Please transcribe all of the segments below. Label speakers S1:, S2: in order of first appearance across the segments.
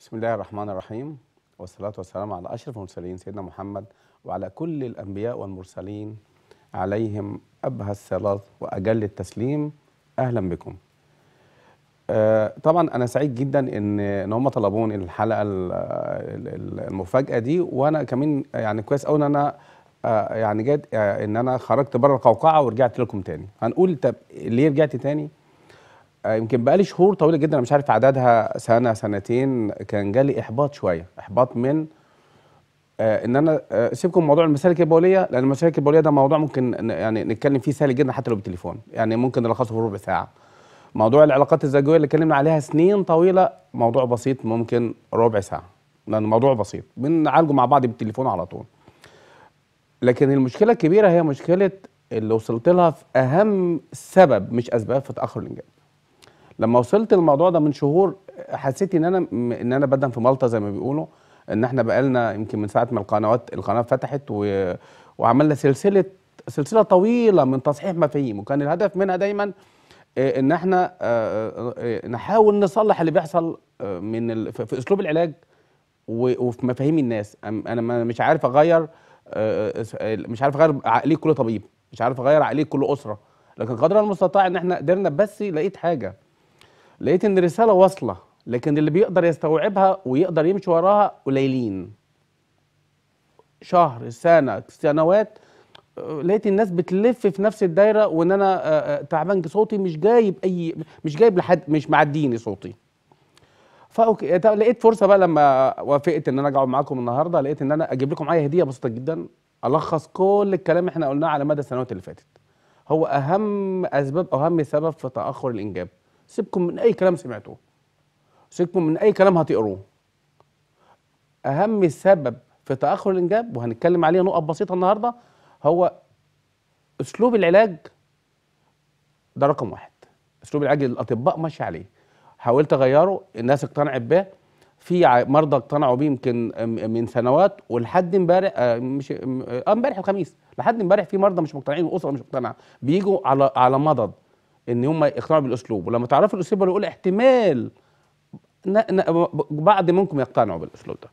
S1: بسم الله الرحمن الرحيم والصلاة والسلام على أشرف المرسلين سيدنا محمد وعلى كل الأنبياء والمرسلين عليهم أبهى الصلاة وأجل التسليم أهلا بكم آه، طبعا أنا سعيد جدا إن إن هم طلبوني الحلقة المفاجأة دي وأنا كمان يعني كويس أوي إن أنا آه، يعني جت آه، ان انا خرجت بره القوقعه ورجعت لكم تاني هنقول طب ليه رجعت تاني آه، يمكن بقالي شهور طويله جدا انا مش عارف عددها سنه سنتين كان جالي احباط شويه احباط من ان انا سيبكم موضوع المسالك البوليه لان المسالك البوليه ده موضوع ممكن يعني نتكلم فيه سهل جدا حتى لو بالتليفون يعني ممكن نلخصه في ربع ساعه موضوع العلاقات الزوجيه اللي اتكلمنا عليها سنين طويله موضوع بسيط ممكن ربع ساعه لان موضوع بسيط بنعالجه مع بعض بالتليفون على طول لكن المشكله الكبيره هي مشكله اللي وصلت لها في اهم سبب مش اسباب في تاخر الانجاب لما وصلت الموضوع ده من شهور حسيت ان انا ان انا بدن في مالطا زي ما بيقولوا ان احنا بقالنا يمكن من ساعه ما القنوات القناه فتحت و... وعملنا سلسله سلسله طويله من تصحيح مفاهيم وكان الهدف منها دايما آه، ان احنا آه، آه، نحاول نصلح اللي بيحصل من ال... في اسلوب العلاج وفي مفاهيم الناس انا مش عارف اغير آه، آه، آه، مش عارف اغير عقليه كل طبيب مش عارف اغير عقليه كل اسره لكن قدر المستطاع ان احنا قدرنا بس لقيت حاجه لقيت ان الرساله واصله لكن اللي بيقدر يستوعبها ويقدر يمشي وراها قليلين شهر سنه سنوات لقيت الناس بتلف في نفس الدايره وان انا تعبان صوتي مش جايب اي مش جايب لحد مش معديني صوتي فاوكي إيه، لقيت فرصه بقى لما وافقت ان انا اقعد معاكم النهارده لقيت ان انا اجيب لكم معايا هديه بسيطه جدا الخص كل الكلام احنا قلناه على مدى السنوات اللي فاتت هو اهم اسباب او اهم سبب في تاخر الانجاب سيبكم من اي كلام سمعتوه سيبكم من اي كلام هتقروه اهم سبب في تاخر الانجاب وهنتكلم عليه نقط بسيطه النهارده هو اسلوب العلاج ده رقم واحد اسلوب العلاج الاطباء ماشي عليه حاولت اغيره الناس اقتنعت به في مرضى اقتنعوا بيه يمكن من سنوات ولحد امبارح آه، مش اه امبارح الخميس لحد امبارح في مرضى مش مقتنعين واسره مش مقتنعه بيجوا على على مضض ان هم يقتنعوا بالاسلوب ولما تعرفوا الاسلوب بيقول إيه، احتمال بعض منكم يقتنعوا بالاسلوب ده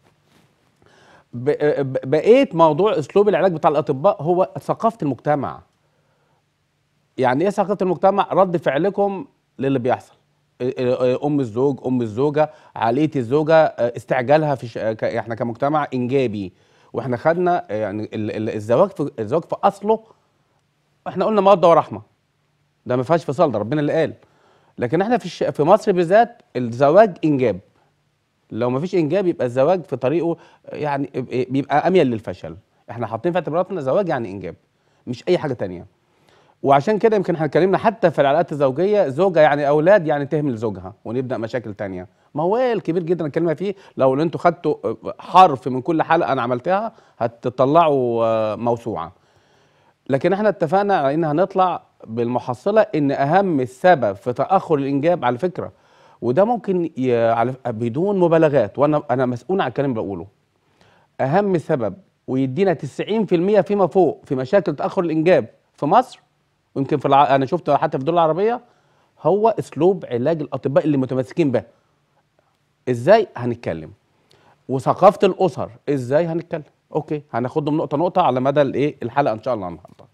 S1: آه، بقيت موضوع اسلوب العلاج بتاع الاطباء هو ثقافه المجتمع يعني ايه ثقافه المجتمع رد فعلكم للي بيحصل آه، ام الزوج ام الزوجه عاليه الزوجه آه، استعجالها في آه، ك... احنا كمجتمع انجابي واحنا خدنا يعني الزواج في الزواج في اصله احنا قلنا موده ورحمه ده ما فيهاش فصال ده ربنا اللي قال لكن احنا في الش... في مصر بالذات الزواج انجاب لو ما فيش انجاب يبقى الزواج في طريقه يعني بيبقى اميل للفشل احنا حاطين في اعتباراتنا زواج يعني انجاب مش اي حاجه تانية وعشان كده يمكن احنا اتكلمنا حتى في العلاقات الزوجيه زوجه يعني اولاد يعني تهمل زوجها ونبدا مشاكل تانية موال كبير جدا الكلمه فيه لو انتوا خدتوا حرف من كل حلقه انا عملتها هتطلعوا آه، موسوعه لكن احنا اتفقنا على ان هنطلع بالمحصله ان اهم السبب في تاخر الانجاب على فكره وده ممكن بدون مبالغات وانا انا مسؤول عن الكلام اللي بقوله اهم سبب ويدينا 90% فيما فوق في مشاكل تاخر الانجاب في مصر يمكن في الع... انا شفته حتى في الدول العربيه هو اسلوب علاج الاطباء اللي متمسكين به ازاي هنتكلم وثقافه الاسر ازاي هنتكلم اوكي هناخدهم نقطه نقطه على مدى الايه الحلقه ان شاء الله النهارده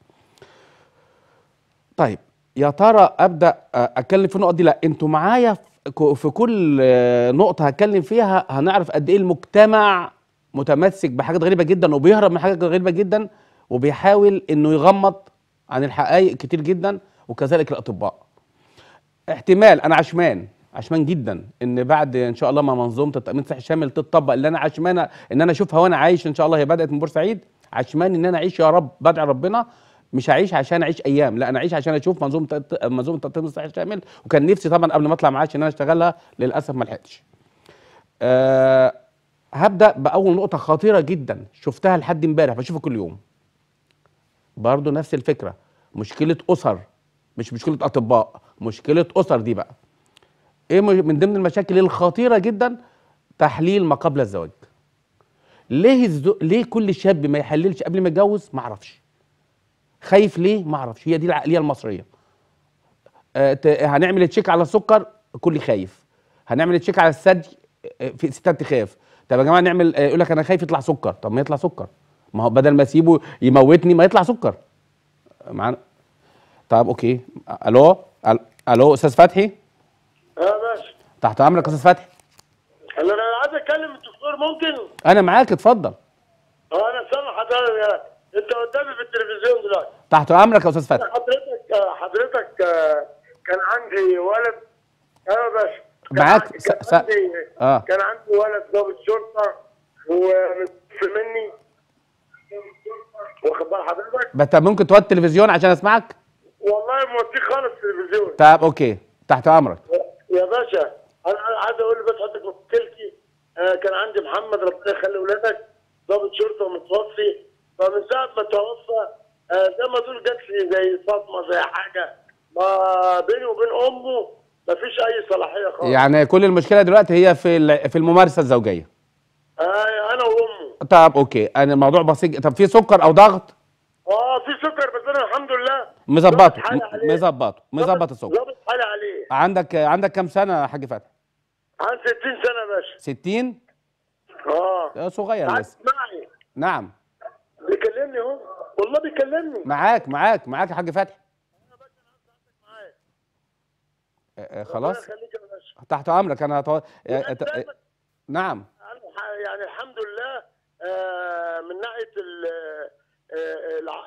S1: طيب يا ترى ابدا آه، اتكلم في النقط دي لا انتوا معايا في كل آه، نقطه هتكلم فيها هنعرف قد ايه المجتمع متمسك بحاجات غريبه جدا وبيهرب من حاجات غريبه جدا وبيحاول انه يغمض عن الحقائق كتير جدا وكذلك الاطباء احتمال انا عشمان عشمان جدا ان بعد ان شاء الله ما منظومه التامين الصحي الشامل تطبق اللي انا عشمانه ان انا اشوفها وانا عايش ان شاء الله هي بدات من بورسعيد عشمان ان انا اعيش يا رب بدعي ربنا مش هعيش عشان اعيش ايام لا انا اعيش عشان اشوف منظومه منظومه التامين الصحي الشامل وكان نفسي طبعا قبل ما اطلع معاش ان انا اشتغلها للاسف ما لحقتش أه هبدا باول نقطه خطيره جدا شفتها لحد امبارح بشوفها كل يوم برضه نفس الفكره مشكله اسر مش مشكله اطباء مشكله اسر دي بقى ايه من ضمن المشاكل الخطيره جدا تحليل ما قبل الزواج ليه الزو... ليه كل شاب ما يحللش قبل ما يتجوز ما اعرفش خايف ليه ما اعرفش هي دي العقليه المصريه آه هنعمل تشيك على السكر كل خايف هنعمل تشيك على الثدي آه، في ستات تخاف طب يا جماعه نعمل آه، يقول لك انا خايف يطلع سكر طب ما يطلع سكر ما هو بدل ما اسيبه يموتني ما يطلع سكر معانا طب اوكي الو الو استاذ فتحي اه ماشي تحت امرك استاذ فتحي
S2: انا انا عايز اتكلم الدكتور ممكن
S1: انا معاك اتفضل
S2: اه انا سامع حضرتك آه، انت قدامي في التلفزيون دلوقتي
S1: تحت امرك يا استاذ فتحي
S2: حضرتك آه، حضرتك آه، كان عندي ولد اه باشا
S1: معاك س... س... اه
S2: كان عندي ولد ضابط شرطه مني واخد بال حضرتك
S1: بس ممكن توطي التلفزيون عشان اسمعك
S2: والله موطيه خالص التلفزيون
S1: طب اوكي تحت امرك
S2: يا باشا انا عايز اقول بس حضرتك مشكلتي آه كان عندي محمد ربنا يخلي ولادك ضابط شرطه ومتوفي فمن ساعه ما توفى آه زي ما تقول جات لي زي صدمه زي حاجه ما بيني وبين امه ما فيش اي صلاحيه خالص
S1: يعني كل المشكله دلوقتي هي في في الممارسه الزوجيه
S2: آه انا وامه
S1: طب اوكي انا الموضوع بسيط طب في سكر او ضغط
S2: اه في سكر بس انا الحمد لله
S1: مظبطه مظبطه مظبط السكر ظبط حالي عليه عندك عندك كام سنه يا حاج فتحي
S2: عندي 60 سنه يا باشا
S1: 60 اه صغير لسه نعم
S2: بيكلمني اهو والله بيكلمني
S1: معاك معاك معاك يا حاج فتحي آه، آه، خلاص تحت امرك انا هتو... آه، نعم
S2: يعني الحمد لله آه، من ناحيه آه،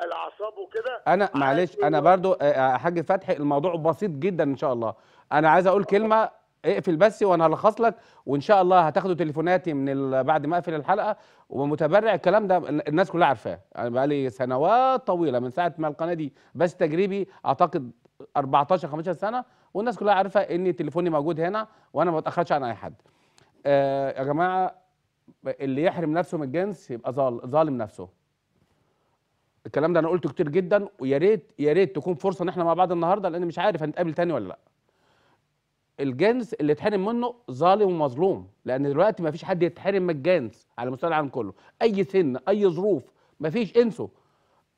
S2: آه، الاعصاب وكده
S1: انا معلش انا برضو حاج فتحي الموضوع بسيط جدا ان شاء الله انا عايز اقول كلمه اقفل بس وانا هلخص لك وان شاء الله هتاخدوا تليفوناتي من بعد ما اقفل الحلقه ومتبرع الكلام ده الناس كلها عارفاه انا بقى لي سنوات طويله من ساعه ما القناه دي بس تجريبي اعتقد 14 15 سنه والناس كلها عارفه ان تليفوني موجود هنا وانا ما بتاخرش عن اي حد آه يا جماعه اللي يحرم نفسه من الجنس يبقى ظالم نفسه الكلام ده انا قلته كتير جدا ويا ريت يا ريت تكون فرصه ان احنا مع بعض النهارده لان مش عارف هنتقابل تاني ولا لا الجنس اللي اتحرم منه ظالم ومظلوم لان دلوقتي ما فيش حد يتحرم من الجنس على مستوى العالم كله اي سن اي ظروف ما فيش انسوا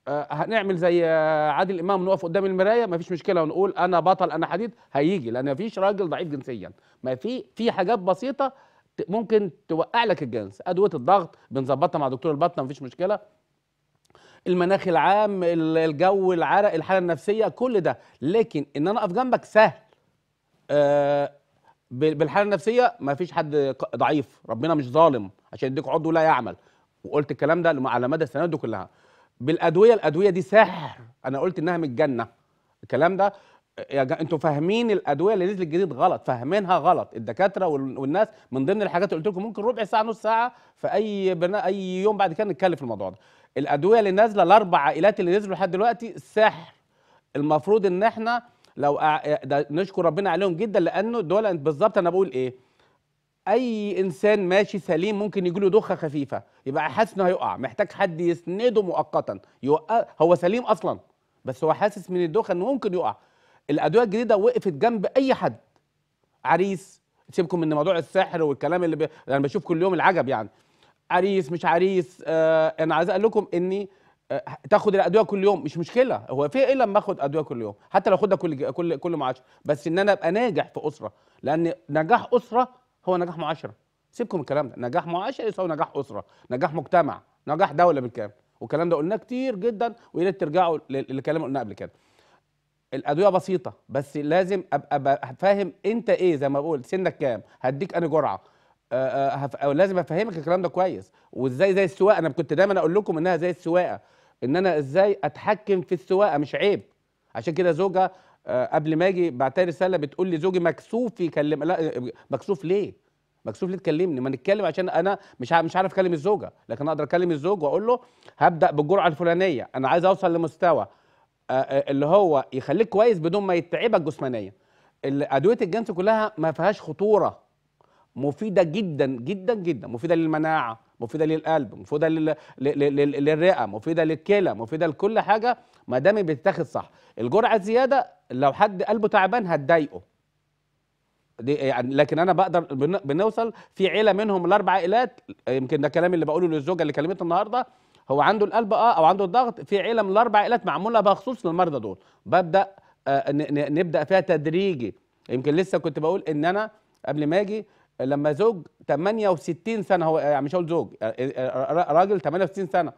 S1: آه هنعمل زي آه، عادل امام نقف قدام المرايه ما فيش مشكله ونقول انا بطل انا حديد هيجي لان ما فيش راجل ضعيف جنسيا ما في في حاجات بسيطه ممكن توقع لك الجنس ادويه الضغط بنظبطها مع دكتور البطنه مفيش مشكله المناخ العام الجو العرق الحاله النفسيه كل ده لكن ان انا اقف جنبك سهل أه بالحاله النفسيه ما فيش حد ضعيف ربنا مش ظالم عشان يديك عضو لا يعمل وقلت الكلام ده على مدى السنوات دي كلها بالادويه الادويه دي سحر انا قلت انها من الجنه الكلام ده يا جا... انتوا فاهمين الادويه اللي نزلت جديد غلط فاهمينها غلط الدكاتره وال... والناس من ضمن الحاجات اللي قلت لكم ممكن ربع ساعه نص ساعه في اي بنا... اي يوم بعد كده نتكلم في الموضوع ده الادويه اللي نازله الاربع عائلات اللي نزلوا لحد دلوقتي سحر المفروض ان احنا لو أع... إيه، ده نشكر ربنا عليهم جدا لانه دول بالظبط انا بقول ايه اي انسان ماشي سليم ممكن يجيله دوخه خفيفه يبقى حاسس انه هيقع محتاج حد يسنده مؤقتا يوقع هو سليم اصلا بس هو حاسس من الدوخه انه ممكن يقع الادويه الجديده وقفت جنب اي حد عريس سيبكم من موضوع السحر والكلام اللي ب... انا يعني بشوف كل يوم العجب يعني عريس مش عريس آه انا عايز اقول لكم اني آه تاخد الادويه كل يوم مش مشكله هو في ايه لما اخد ادويه كل يوم حتى لو اخدها كل كل كل معاشره بس ان انا ابقى ناجح في اسره لان نجاح اسره هو نجاح معاشره سيبكم الكلام ده نجاح معاشر يساوي نجاح اسره نجاح مجتمع نجاح دوله بالكامل والكلام ده قلناه كتير جدا ويا ريت ترجعوا للكلام اللي قلناه قبل كده الادويه بسيطه بس لازم ابقى فاهم انت ايه زي ما بقول سنك كام هديك انا جرعه أه لازم افهمك الكلام ده كويس وازاي زي السواقه انا كنت دايما اقول لكم انها زي السواقه ان انا ازاي اتحكم في السواقه مش عيب عشان كده زوجها قبل ما اجي بعتها رساله بتقول لي زوجي مكسوف يكلم لا مكسوف ليه مكسوف ليه تكلمني ما نتكلم عشان انا مش مش عارف اكلم الزوجه لكن اقدر اكلم الزوج واقول له هبدا بالجرعه الفلانيه انا عايز اوصل لمستوى آه، آه، اللي هو يخليك كويس بدون ما يتعبك جسمانيا ادويه الجنس كلها ما فيهاش خطوره مفيده جدا جدا جدا مفيده للمناعه مفيده للقلب مفيده للرئه مفيده للكلى مفيده لكل حاجه ما دام بتتاخد صح الجرعه الزياده لو حد قلبه تعبان هتضايقه دي إيه، يعني لكن انا بقدر بنوصل في عيله منهم الاربع عائلات يمكن ده الكلام اللي بقوله للزوجه اللي كلمته النهارده هو عنده القلب اه او عنده الضغط في عيله من الاربع عيلات معموله بخصوص للمرضى دول ببدا آه نبدا فيها تدريجي يمكن لسه كنت بقول ان انا قبل ما اجي لما زوج 68 سنه هو يعني مش هقول زوج آه، آه، آه، راجل 68 سنه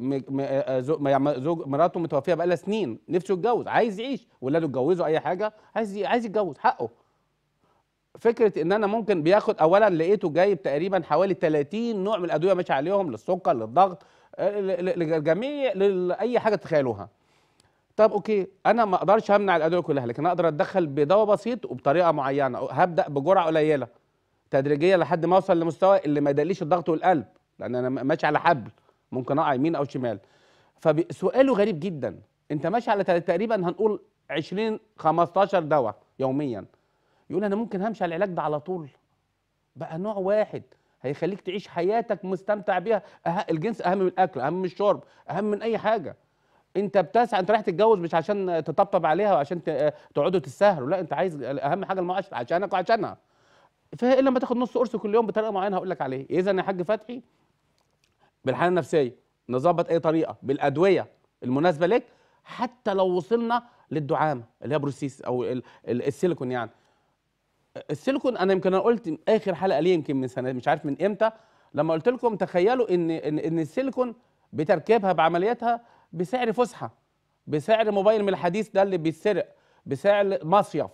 S1: يعني زوج مراته متوفيه بقالها سنين نفسه يتجوز عايز يعيش ولاده اتجوزوا اي حاجه عايز عايز يتجوز حقه فكره ان انا ممكن بياخد اولا لقيته جايب تقريبا حوالي 30 نوع من الادويه ماشي عليهم للسكر للضغط آه، لجميع لاي حاجه تتخيلوها طب اوكي انا ما اقدرش امنع الادويه كلها لكن اقدر اتدخل بدواء بسيط وبطريقه معينه هبدا بجرعه قليله تدريجيه لحد ما اوصل لمستوى اللي ما يدليش الضغط والقلب لان انا ماشي على حبل ممكن اقع يمين او شمال فسؤاله غريب جدا انت ماشي على تقريبا هنقول 20 15 دواء يوميا يقول انا ممكن همشي على العلاج ده على طول بقى نوع واحد هيخليك تعيش حياتك مستمتع بيها أه... الجنس اهم من الاكل اهم من الشرب اهم من اي حاجه انت بتسعى انت رايح تتجوز مش عشان تطبطب عليها وعشان تقعدوا تسهروا لا انت عايز اهم حاجه المعاشر عشانك وعشانها فهي الا لما تاخد نص قرص كل يوم بطريقه معينه هقول لك عليه اذا يا حاج فتحي بالحاله النفسيه نظبط اي طريقه بالادويه المناسبه لك حتى لو وصلنا للدعامه اللي هي بروسيس او السيليكون يعني السيليكون انا يمكن انا قلت اخر حلقه ليه يمكن من سنه مش عارف من امتى لما قلت لكم تخيلوا ان ان, إن السيليكون بتركيبها بعملياتها بسعر فسحه بسعر موبايل من الحديث ده اللي بيتسرق بسعر مصيف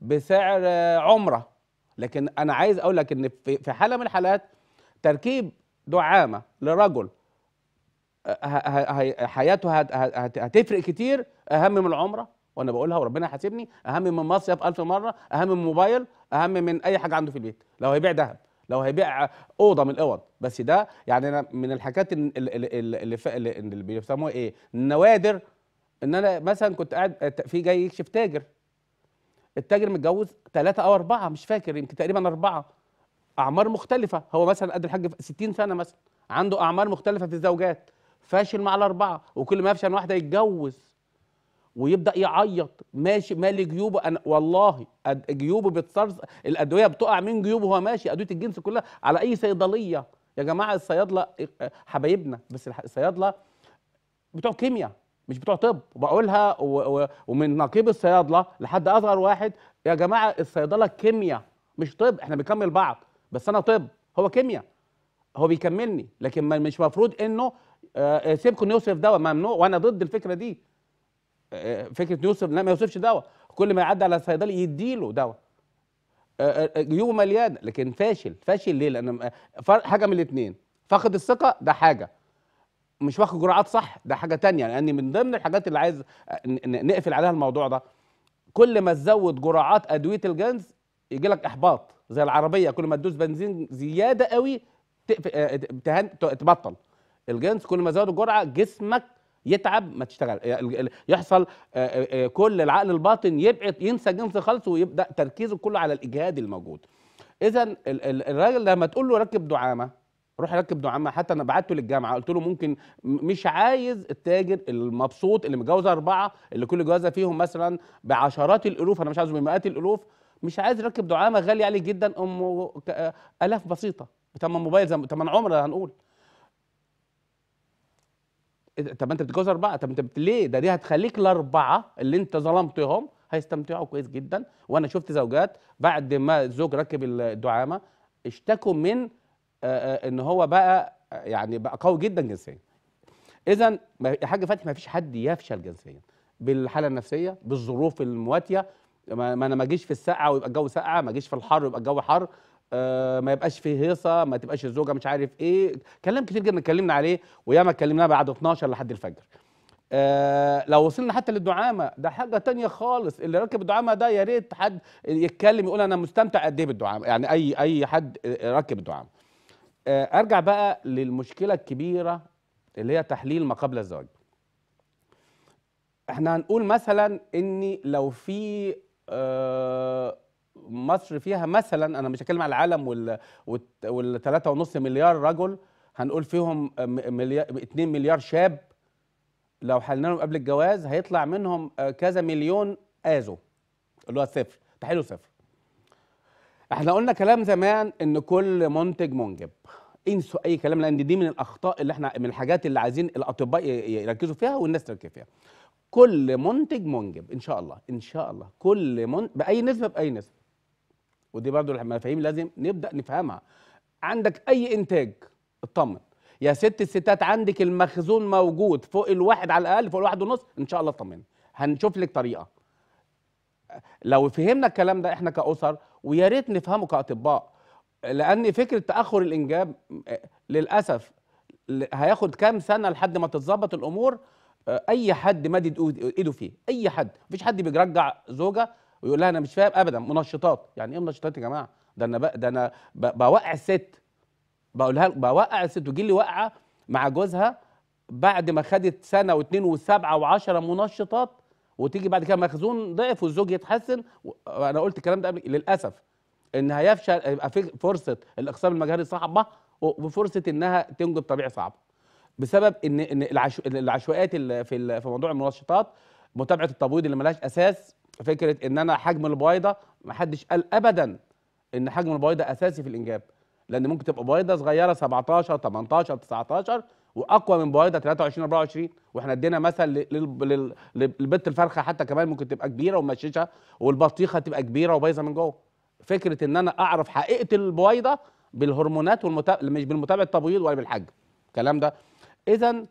S1: بسعر عمره لكن انا عايز اقول لك ان في حاله من الحالات تركيب دعامه لرجل آه، حياته هتفرق كتير اهم من العمره وانا بقولها وربنا هيحاسبني اهم من مصيف ألف مره اهم من موبايل اهم من اي حاجه عنده في البيت لو هيبيع ذهب لو هيبيع اوضه من الاوض بس ده يعني انا من الحاجات اللي اللي بيسموها ايه النوادر ان انا مثلا كنت قاعد آه، في جاي يكشف تاجر التاجر متجوز ثلاثة أو أربعة مش فاكر يمكن تقريبا أربعة أعمار مختلفة هو مثلا قد الحاج 60 سنة مثلا عنده أعمار مختلفة في الزوجات فاشل مع الأربعة وكل ما يفشل واحدة يتجوز ويبدا يعيط ماشي مالي جيوبه انا والله جيوبه بتصرص الادويه بتقع من جيوبه وهو ماشي ادويه الجنس كلها على اي صيدليه يا جماعه الصيادله إيه، حبايبنا بس الصيادله بتوع كيمياء مش بتوع طب وبقولها ومن نقيب الصيادله لحد اصغر واحد يا جماعه الصيدله كيمياء مش طب احنا بنكمل بعض بس انا طب هو كيمياء هو بيكملني لكن مش مفروض انه آه، آه، سيبكم يوسف دواء ممنوع وانا ضد الفكره دي آه، فكره يوسف لا ما يوصفش دواء كل ما يعدي على الصيدلي يديله دواء آه، جيوبه آه، مليانة لكن فاشل فاشل ليه لان حاجه من الاثنين فاقد الثقه ده حاجه مش واخد جرعات صح ده حاجه تانية لان يعني من ضمن الحاجات اللي عايز نقفل عليها الموضوع ده كل ما تزود جرعات ادويه الجنز يجي لك احباط زي العربيه كل ما تدوس بنزين زياده قوي تبطل الجنس كل ما زود الجرعه جسمك يتعب ما تشتغل يحصل آه، آه، آه، كل العقل الباطن يبعد ينسى جنس خالص ويبدا تركيزه كله على الاجهاد الموجود اذا الراجل لما تقول له ركب دعامه روح ركب دعامه حتى انا بعته للجامعه قلت له ممكن مش عايز التاجر المبسوط اللي متجوز اربعه اللي كل جوازه فيهم مثلا بعشرات الالوف انا مش عايزه بمئات الالوف مش عايز ركب دعامه غالي عليه جدا ام الاف بسيطه بتمن موبايل زم... تمن عمره هنقول طب ما انت بتتجوز اربعه طب انت بت... ليه ده دي هتخليك الاربعه اللي انت ظلمتهم هيستمتعوا كويس جدا وانا شفت زوجات بعد ما الزوج ركب الدعامه اشتكوا من آه، آه، ان هو بقى يعني بقى قوي جدا جنسيا اذا يا حاج فتحي ما فيش حد يفشل جنسيا بالحاله النفسيه بالظروف المواتيه ما انا ما اجيش في الساقعه ويبقى الجو ساقعه ما اجيش في الحر ويبقى الجو حر آه، ما يبقاش فيه هيصه ما تبقاش الزوجه مش عارف ايه كلام كتير جدا اتكلمنا عليه وياما اتكلمناه بعد 12 لحد الفجر آه لو وصلنا حتى للدعامه ده حاجه تانية خالص اللي راكب الدعامه ده يا ريت حد يتكلم يقول انا مستمتع قد ايه بالدعامه يعني اي اي حد راكب الدعامه آه ارجع بقى للمشكله الكبيره اللي هي تحليل ما قبل الزواج احنا هنقول مثلا اني لو في آه مصر فيها مثلا انا مش هتكلم على العالم وال وال 3.5 مليار رجل هنقول فيهم 2 مليار شاب لو لهم قبل الجواز هيطلع منهم آه، كذا مليون ازو اللي هو صفر تحيله صفر احنا قلنا كلام زمان ان كل منتج منجب انسوا اي كلام لان دي من الاخطاء اللي احنا من الحاجات اللي عايزين الاطباء يركزوا فيها والناس تركز فيها كل منتج منجب ان شاء الله ان شاء الله كل من... باي نسبه باي نسبه ودي برضو المفاهيم لازم نبدا نفهمها عندك اي انتاج اطمن يا ست الستات عندك المخزون موجود فوق الواحد على الاقل فوق الواحد ونص ان شاء الله اطمن هنشوف لك طريقه لو فهمنا الكلام ده احنا كاسر ويا ريت نفهمه كاطباء لان فكره تاخر الانجاب للاسف هياخد كام سنه لحد ما تتظبط الامور اي حد مادد ايده فيه اي حد مفيش حد بيرجع زوجه ويقول لها انا مش فاهم ابدا منشطات يعني ايه منشطات يا جماعه ده انا ده انا بوقع الست بقولها بوقع الست وجي لي واقعه مع جوزها بعد ما خدت سنه واثنين وسبعه و10 منشطات وتيجي بعد كده مخزون ضعف والزوج يتحسن انا قلت الكلام ده للاسف ان هيفشل يبقى في فرصه الاقسام المجهري صعبه وفرصه انها تنجب طبيعي صعبه بسبب ان ان العشوائيات في في موضوع المنشطات متابعه التبويض اللي ملهاش اساس فكره ان انا حجم البويضه ما حدش قال ابدا ان حجم البويضه اساسي في الانجاب لان ممكن تبقى بيضه صغيره 17 18 19 واقوى من بيضه 23 24 واحنا ادينا مثل للبت الفرخه حتى كمان ممكن تبقى كبيره ومشيشه والبطيخه تبقى كبيره وبايظه من جوه فكره ان انا اعرف حقيقه البويضه بالهرمونات والمتابعة مش بالمتابعه التبويض ولا بالحجم الكلام ده اذا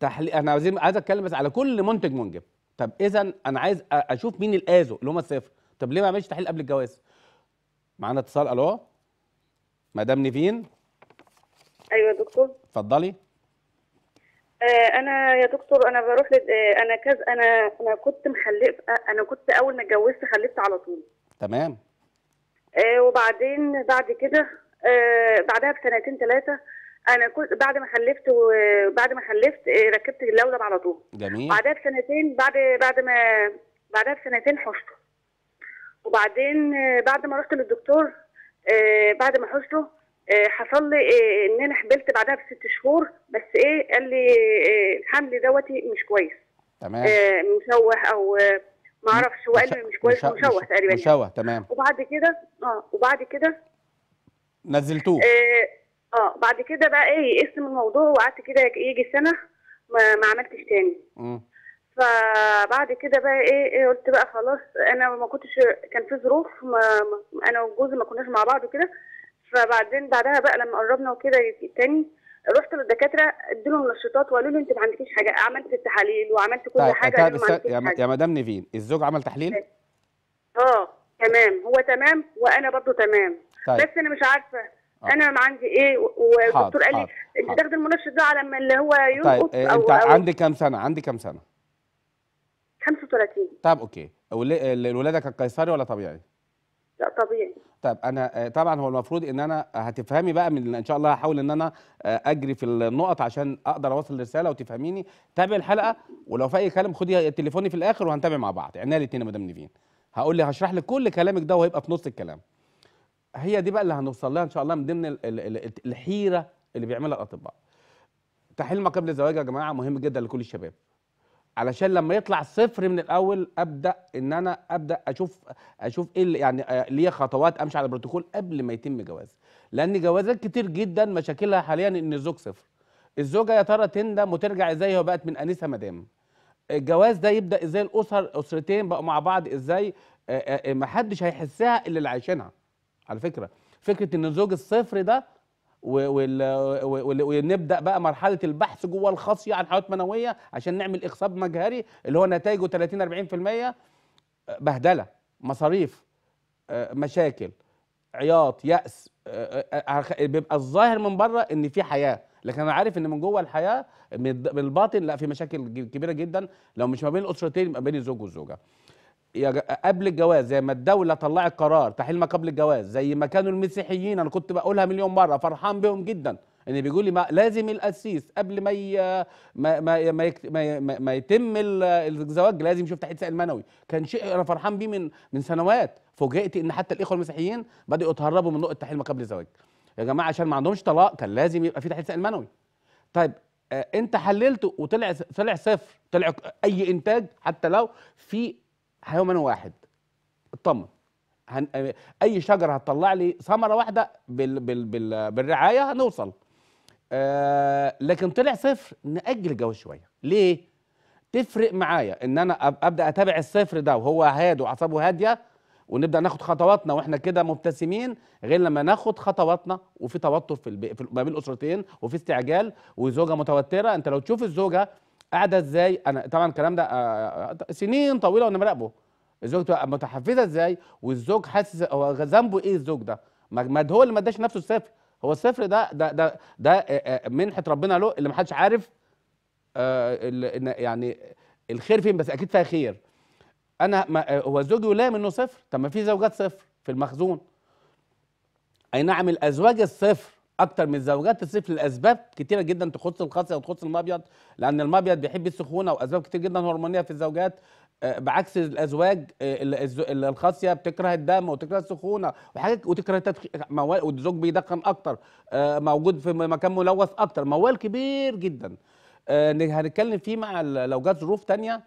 S1: تحلي... انا عايز اتكلم بس على كل منتج منجب طب اذا انا عايز اشوف مين الازو اللي هم الصفر طب ليه ما اعملش تحليل قبل الجواز معانا اتصال الو مدام نيفين ايوه يا دكتور اتفضلي
S3: آه، انا يا دكتور انا بروح لد... آه، انا كذا انا انا كنت مخلف آه، انا كنت اول ما اتجوزت خلفت على طول تمام وبعدين بعد كده بعدها بسنتين ثلاثه انا كنت بعد ما خلفت وبعد ما خلفت آه، ركبت اللولب على طول جميل بعدها بسنتين بعد بعد ما بعدها بسنتين حشته وبعدين آه، بعد ما رحت للدكتور آه، بعد ما حشته حصل لي ان انا حبلت بعدها بست شهور بس ايه قال لي الحمل دوتي مش كويس تمام مشوه او ما اعرفش هو قال لي مش كويس مشوه, تقريبا يعني. مشوه تمام وبعد كده اه وبعد كده نزلتوه آه اه بعد كده بقى ايه اسم الموضوع وقعدت كده يجي سنه ما, ما عملتش تاني امم فبعد كده بقى ايه, إيه قلت بقى خلاص انا ما كنتش كان في ظروف ما انا وجوزي ما كناش مع بعض وكده فبعدين بعدها بقى لما قربنا وكده تاني رحت للدكاتره ادوا لهم منشطات وقالوا لي انت ما عندكيش حاجه عملت التحاليل وعملت كل طيب حاجه طيب است... يا, يا
S1: مدام نيفين الزوج عمل تحليل؟
S3: اه تمام هو تمام وانا برضو تمام طيب. بس انا مش عارفه آه. انا ما عندي ايه والدكتور قال لي انت تاخد المنشط ده على ما اللي هو ينقص طيب إيه، او انت أو
S1: عندي كام سنه عندي كام سنه
S3: 35
S1: طب اوكي الولاده كانت قيصري ولا طبيعي لا طبيعي طب انا آه، طبعا هو المفروض ان انا هتفهمي بقى من ان شاء الله هحاول ان انا آه، اجري في النقط عشان اقدر اوصل الرساله وتفهميني تابع الحلقه ولو في اي كلام خدي تليفوني في الاخر وهنتابع مع بعض يعني الاثنين يا مدام نيفين هقول لي هشرح لك كل كلامك ده وهيبقى في نص الكلام هي دي بقى اللي هنوصل لها ان شاء الله من ضمن الحيره اللي بيعملها الاطباء تحليل ما قبل الزواج يا جماعه مهم جدا لكل الشباب علشان لما يطلع صفر من الاول ابدا ان انا ابدا اشوف اشوف ايه اللي يعني آه، ليا خطوات امشي على البروتوكول قبل ما يتم جواز لان جوازات كتير جدا مشاكلها حاليا ان الزوج صفر الزوجه يا ترى تندم وترجع ازاي هو بقت من انسه مدام الجواز ده يبدا ازاي الاسر اسرتين بقوا مع بعض ازاي آه، آه، محدش هيحسها الا اللي عايشينها على فكره فكره ان الزوج الصفر ده ونبدا بقى مرحله البحث جوه الخاصيه عن حالات منويه عشان نعمل اخصاب مجهري اللي هو نتائجه 30 40% بهدله مصاريف آه، مشاكل عياط يأس آه، آه، بيبقى الظاهر من بره ان في حياه لكن انا عارف ان من جوه الحياه من الباطن لا في مشاكل كبيره جدا لو مش ما بين الاسرتين ما بين الزوج والزوجه قبل الجواز زي ما الدوله طلعت قرار تحليل ما قبل الجواز زي ما كانوا المسيحيين انا كنت بقولها مليون مره فرحان بهم جدا ان بيقول لي ما لازم القسيس قبل ما ما ما ما, ما, ما, ما يتم الزواج لازم يشوف تحت سائل منوي كان شيء انا فرحان بيه من من سنوات فوجئت ان حتى الاخوه المسيحيين بداوا يتهربوا من نقطه تحليل ما قبل الزواج يا جماعه عشان ما عندهمش طلاق كان لازم يبقى في تحليل سائل منوي طيب آه، انت حللته وطلع طلع صفر طلع اي انتاج حتى لو في حيوان واحد اطمن هن... اي شجره هتطلع لي ثمره واحده بال... بال... بال... بالرعايه هنوصل آه لكن طلع صفر ناجل الجواز شويه ليه تفرق معايا ان انا ابدا اتابع الصفر ده وهو هادي واعصابه هاديه ونبدا ناخد خطواتنا واحنا كده مبتسمين غير لما ناخد خطواتنا وفي توتر في, الب... في ما بين الاسرتين وفي استعجال وزوجه متوتره انت لو تشوف الزوجه قاعده ازاي انا طبعا الكلام ده آه، آه، سنين طويله وانا مراقبه الزوج متحفزه ازاي والزوج حاسس هو ذنبه ايه الزوج ده ما هو اللي ما اداش نفسه الصفر هو الصفر ده ده ده ده آه، منحه ربنا له اللي ما حدش عارف يعني الخير فين بس اكيد فيها خير انا ما هو زوجي يلام انه صفر طب ما في زوجات صفر في المخزون اي نعم الازواج الصفر اكتر من زوجات الصيف لاسباب كتيره جدا تخص الخاصيه او تخص المبيض لان المبيض بيحب السخونه واسباب كتير جدا هرمونيه في الزوجات آه، بعكس الازواج آه، الخاصيه بتكره الدم وتكره السخونه وحاجات وتكره التدخين موال والزوج بيدخن اكتر آه، موجود في مكان ملوث اكتر موال كبير جدا هنتكلم فيه مع لو جات ظروف تانية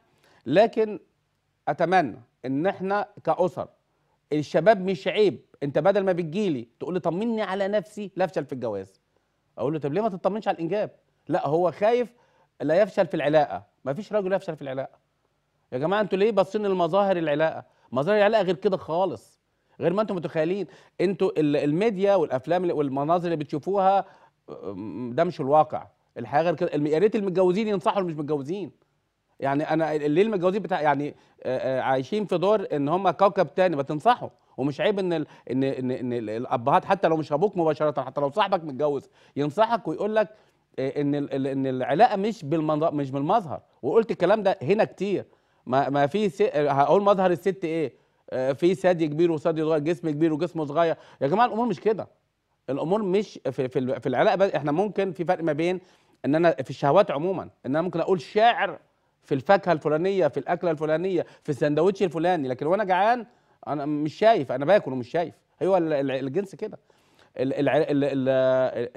S1: لكن اتمنى ان احنا كاسر الشباب مش عيب انت بدل ما بتجيلي تقولي طمني على نفسي لا افشل في الجواز اقول له طب ليه ما تطمنش على الانجاب لا هو خايف لا يفشل في العلاقه ما فيش راجل يفشل في العلاقه يا جماعه انتوا ليه باصين لمظاهر العلاقه مظاهر العلاقه غير كده خالص غير ما انتم متخيلين انتوا الميديا والافلام والمناظر اللي بتشوفوها ده مش الواقع الحياه غير كده يا ريت المتجوزين ينصحوا اللي مش متجوزين يعني انا ليه المتجوزين بتاع يعني عايشين في دور ان هم كوكب تاني ما تنصحوا ومش عيب ان الـ ان ان, الـ الابهات حتى لو مش ابوك مباشره حتى لو صاحبك متجوز ينصحك ويقول لك آه، ان ان العلاقه مش بالمنظر مش بالمظهر وقلت الكلام ده هنا كتير ما ما في س... هقول مظهر الست ايه آه، في سادي كبير وسادي صغير جسم كبير وجسم صغير يا جماعه الامور مش كده الامور مش في في, العلاقه بس احنا ممكن في فرق ما بين ان انا في الشهوات عموما ان انا ممكن اقول شاعر في الفاكهه الفلانيه في الاكله الفلانيه في السندوتش الفلاني لكن وانا جعان انا مش شايف انا باكل ومش شايف هو أيوة، الجنس كده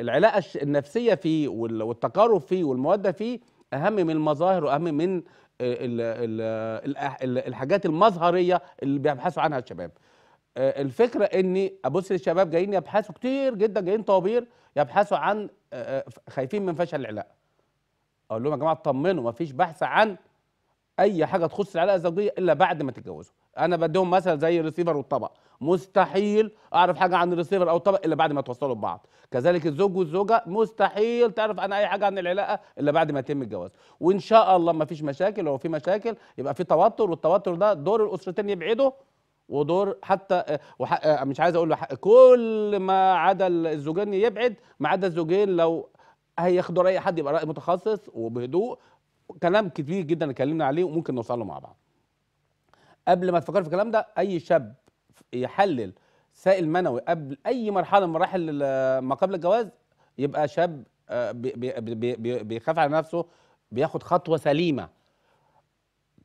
S1: العلاقه النفسيه فيه والتقارب فيه والموده فيه اهم من المظاهر واهم من آه، الحاجات المظهريه اللي بيبحثوا عنها الشباب آه، الفكره اني ابص للشباب جايين يبحثوا كتير جدا جايين طوابير يبحثوا عن آه، خايفين من فشل العلاقه اقول لهم يا جماعه اطمنوا مفيش بحث عن اي حاجه تخص العلاقه الزوجيه الا بعد ما تتجوزوا انا بديهم مثل زي الريسيفر والطبق مستحيل اعرف حاجه عن الريسيفر او الطبق الا بعد ما توصلوا ببعض كذلك الزوج والزوجه مستحيل تعرف انا اي حاجه عن العلاقه الا بعد ما يتم الجواز وان شاء الله ما فيش مشاكل لو في مشاكل يبقى في توتر والتوتر ده دور الاسرتين يبعدوا ودور حتى آه، آه، مش عايز اقول كل ما عدا الزوجين يبعد ما عدا الزوجين لو هياخدوا راي حد يبقى راي متخصص وبهدوء كلام كتير جدا اتكلمنا عليه وممكن نوصل له مع بعض قبل ما تفكر في الكلام ده اي شاب يحلل سائل منوي قبل اي مرحله من مراحل ما قبل الجواز يبقى شاب آه، بيخاف على نفسه بياخد خطوه سليمه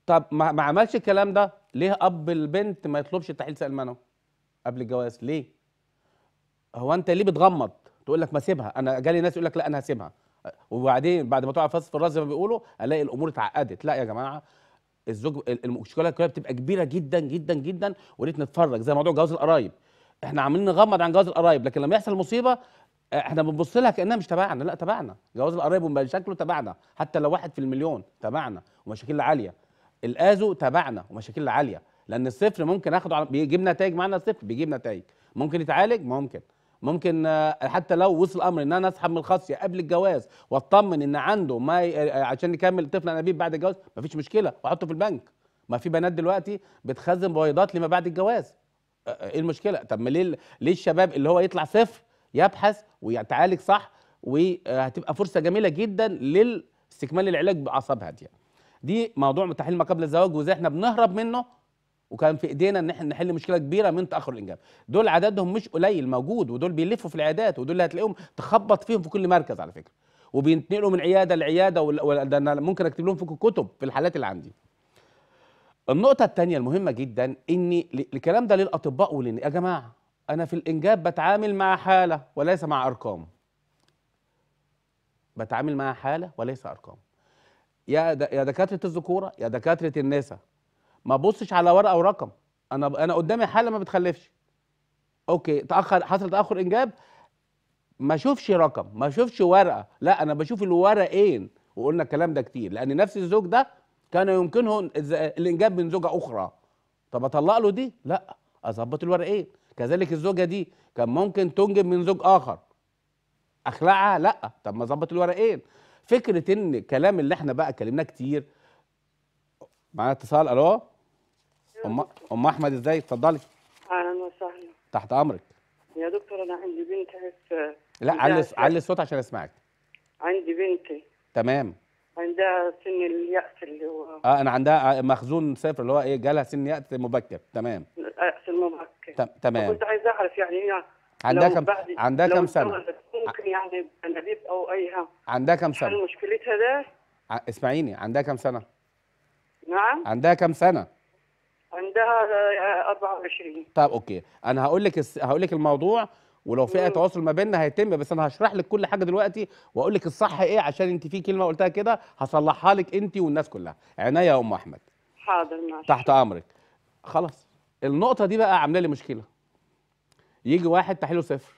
S1: طب ما عملش الكلام ده ليه اب البنت ما يطلبش تحليل سائل منوي قبل الجواز ليه هو انت ليه بتغمض تقول لك ما سيبها انا جالي ناس يقول لك لا انا هسيبها وبعدين بعد ما تقع فاس في الراس زي ما بيقولوا الاقي الامور اتعقدت لا يا جماعه الزوج المشكله الكليه بتبقى كبيره جدا جدا جدا وريت نتفرج زي موضوع جواز القرايب احنا عاملين نغمض عن جواز القرايب لكن لما يحصل مصيبه آه، احنا بنبص لها كانها مش تبعنا لا تبعنا جواز القرايب ومشاكله تبعنا حتى لو واحد في المليون تبعنا ومشاكل عاليه الازو تبعنا ومشاكل عاليه لان الصفر ممكن اخده على... بيجيب نتائج معنا الصفر بيجيب نتائج ممكن يتعالج ممكن ممكن آه، حتى لو وصل الامر ان انا اسحب من الخاصيه قبل الجواز واطمن ان عنده ما ي... آه، عشان يكمل طفل انابيب بعد الجواز مفيش مشكله واحطه في البنك ما في بنات دلوقتي بتخزن بويضات لما بعد الجواز آه، ايه المشكله طب ليه ليه الشباب اللي هو يطلع صفر يبحث ويتعالج صح وهتبقى فرصه جميله جدا للاستكمال العلاج باعصاب هاديه دي موضوع تحليل ما قبل الزواج وازاي احنا بنهرب منه وكان في ايدينا ان احنا نحل مشكله كبيره من تاخر الانجاب دول عددهم مش قليل موجود ودول بيلفوا في العيادات ودول اللي هتلاقيهم تخبط فيهم في كل مركز على فكره وبينتقلوا من عياده لعياده وده انا ممكن اكتب لهم في كتب في الحالات اللي عندي النقطه الثانيه المهمه جدا ان الكلام ده للاطباء ولن يا جماعه انا في الانجاب بتعامل مع حاله وليس مع ارقام بتعامل مع حاله وليس ارقام يا يا دكاتره الذكوره يا دكاتره النساء ما ابصش على ورقه ورقم انا انا قدامي حاله ما بتخلفش اوكي تاخر حصل تاخر انجاب ما اشوفش رقم ما اشوفش ورقه لا انا بشوف الورقين وقلنا الكلام ده كتير لان نفس الزوج ده كان يمكنه الانجاب من زوجه اخرى طب اطلق له دي لا اظبط الورقين كذلك الزوجه دي كان ممكن تنجب من زوج اخر اخلعها لا طب ما اظبط الورقين فكره ان الكلام اللي احنا بقى اتكلمناه كتير معانا اتصال الو ام ام احمد ازاي اتفضلي
S4: اهلا وسهلا تحت امرك يا دكتور انا عندي بنت في
S1: لا علي علي الصوت عشان اسمعك
S4: عندي بنتي تمام عندها سن اليأس اللي هو
S1: اه انا عندها آه، مخزون صفر اللي هو ايه جالها سن يأس مبكر تمام
S4: يأس مبكر تمام كنت عايز اعرف يعني هي
S1: عندها كم عندها كم سنه
S4: ممكن يعني انابيب او ايها
S1: عندها كم سنه
S4: مشكلتها ده
S1: آه، اسمعيني عندها كم سنه نعم عندها كم سنه
S2: عندها 24 آه،
S1: طب اوكي انا هقول لك الس... هقول لك الموضوع ولو في اي تواصل ما بيننا هيتم بس انا هشرح لك كل حاجه دلوقتي واقول لك الصح ايه عشان انت في كلمه قلتها كده هصلحها لك انت والناس كلها عينيا يا ام احمد
S4: حاضر ماشي
S1: تحت امرك خلاص النقطه دي بقى عامله لي مشكله يجي واحد تحليله صفر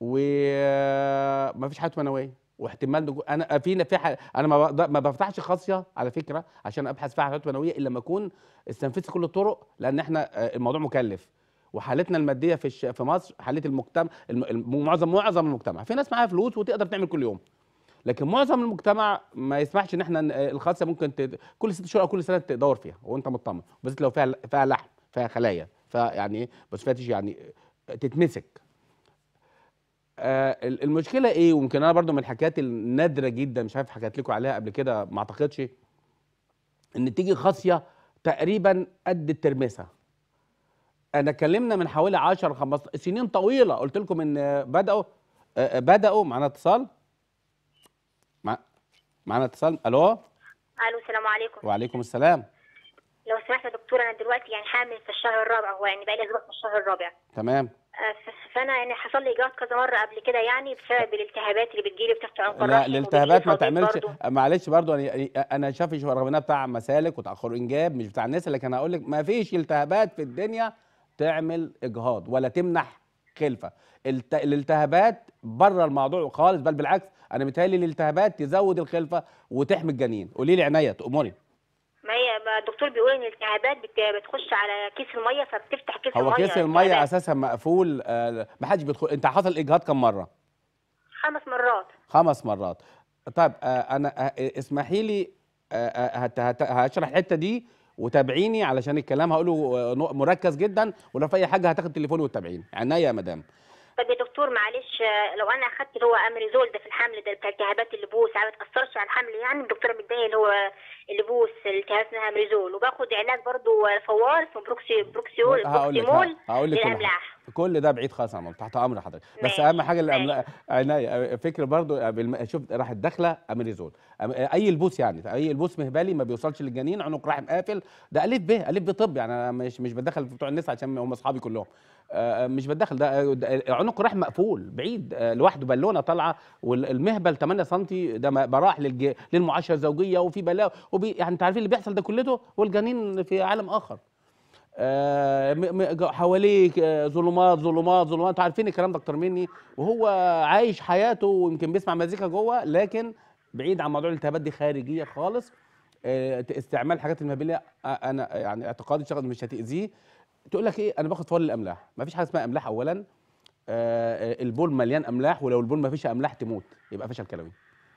S1: ومفيش حالته منويه واحتمال نجو... انا فينا آه، في ح... انا ما, ب... ما بفتحش خاصيه على فكره عشان ابحث فيها حالات منويه الا لما اكون استنفذت كل الطرق لان احنا آه، الموضوع مكلف وحالتنا الماديه في الش... في مصر حاله المجتمع الم... معظم معظم المجتمع في ناس معاها فلوس وتقدر تعمل كل يوم لكن معظم المجتمع ما يسمحش ان احنا آه، الخاصيه ممكن ت... كل ست شهور او كل سنه تدور فيها وانت مطمن بس لو فيها فيها لحم فيها خلايا فيعني بس فيها يعني تتمسك آه المشكله ايه ويمكن انا برضو من الحكايات النادره جدا مش عارف حكيت لكم عليها قبل كده ما اعتقدش ان تيجي خاصيه تقريبا قد الترمسه انا اتكلمنا من حوالي 10 15 سنين طويله قلت لكم ان بداوا آه،, آه بداوا معانا اتصال مع... معانا اتصال الو الو
S5: السلام عليكم
S1: وعليكم السلام
S5: لو سمحت يا دكتور انا دلوقتي يعني حامل في الشهر الرابع هو يعني بقى لي في الشهر الرابع تمام آه، فانا يعني حصل لي اجهاض كذا مره قبل كده يعني بسبب الالتهابات اللي بتجيلي بتفتح عنق لا الالتهابات ما تعملش
S1: آه، معلش برضو يعني، يعني، آه، انا انا شافي رغم انها بتاع مسالك وتاخر انجاب مش بتاع الناس لكن هقول لك ما فيش التهابات في الدنيا تعمل اجهاض ولا تمنح خلفه الت... الالتهابات بره الموضوع خالص بل بالعكس انا متهيألي الالتهابات تزود الخلفه وتحمي الجنين قولي لي عينيا تأمري
S5: الدكتور بيقول ان الالتهابات بتخش على كيس الميه فبتفتح كيس الميه هو كيس يعني الميه
S1: اساسا مقفول آه، ما حدش بيدخل انت حصل اجهاض كم مره
S5: خمس مرات
S1: خمس مرات طيب آه، انا آه، اسمحي لي هشرح الحته دي وتابعيني علشان الكلام هقوله مركز جدا ولو في اي حاجه هتاخد تليفوني وتابعيني عينيا يا مدام
S5: طب يا دكتور معلش آه، لو انا اخدت اللي هو امريزول ده في الحمل ده بتاع التهابات اللبوس ما تاثرش على الحمل يعني الدكتوره متضايقه اللي هو اللبوس التهاب اسمها امريزول وباخد علاج برضو آه، فوار اسمه بروكسي بروكسيول بروكسيمول هقول لك
S1: كل ده بعيد خالص عن تحت امر حضرتك بس اهم حاجه اللي فكر برضه برضو آه، بالم... شوف راحت داخله امريزول اي لبوس يعني اي لبوس مهبلي ما بيوصلش للجنين عنق رحم قافل ده الف ب الف ب طب يعني انا مش مش بدخل بتوع الناس عشان هم اصحابي كلهم آه، مش بتدخل ده آه، عنق راح مقفول بعيد آه، لوحده بالونه طالعه والمهبل 8 سم ده براح للمعاشره الزوجيه وفي بلاء وبي... يعني انت عارفين اللي بيحصل ده كلته والجنين في عالم اخر حواليك ظلمات ظلمات ظلمات انتوا عارفين الكلام ده اكتر مني وهو عايش حياته ويمكن بيسمع مزيكا جوه لكن بعيد عن موضوع الالتهابات دي خارجيه خالص استعمال حاجات المهبليه انا يعني اعتقادي شخص مش هتاذيه تقول لك ايه انا باخد فور الاملاح ما فيش حاجه اسمها املاح اولا آه،, آه البول مليان املاح ولو البول ما فيش املاح تموت يبقى فشل كلوي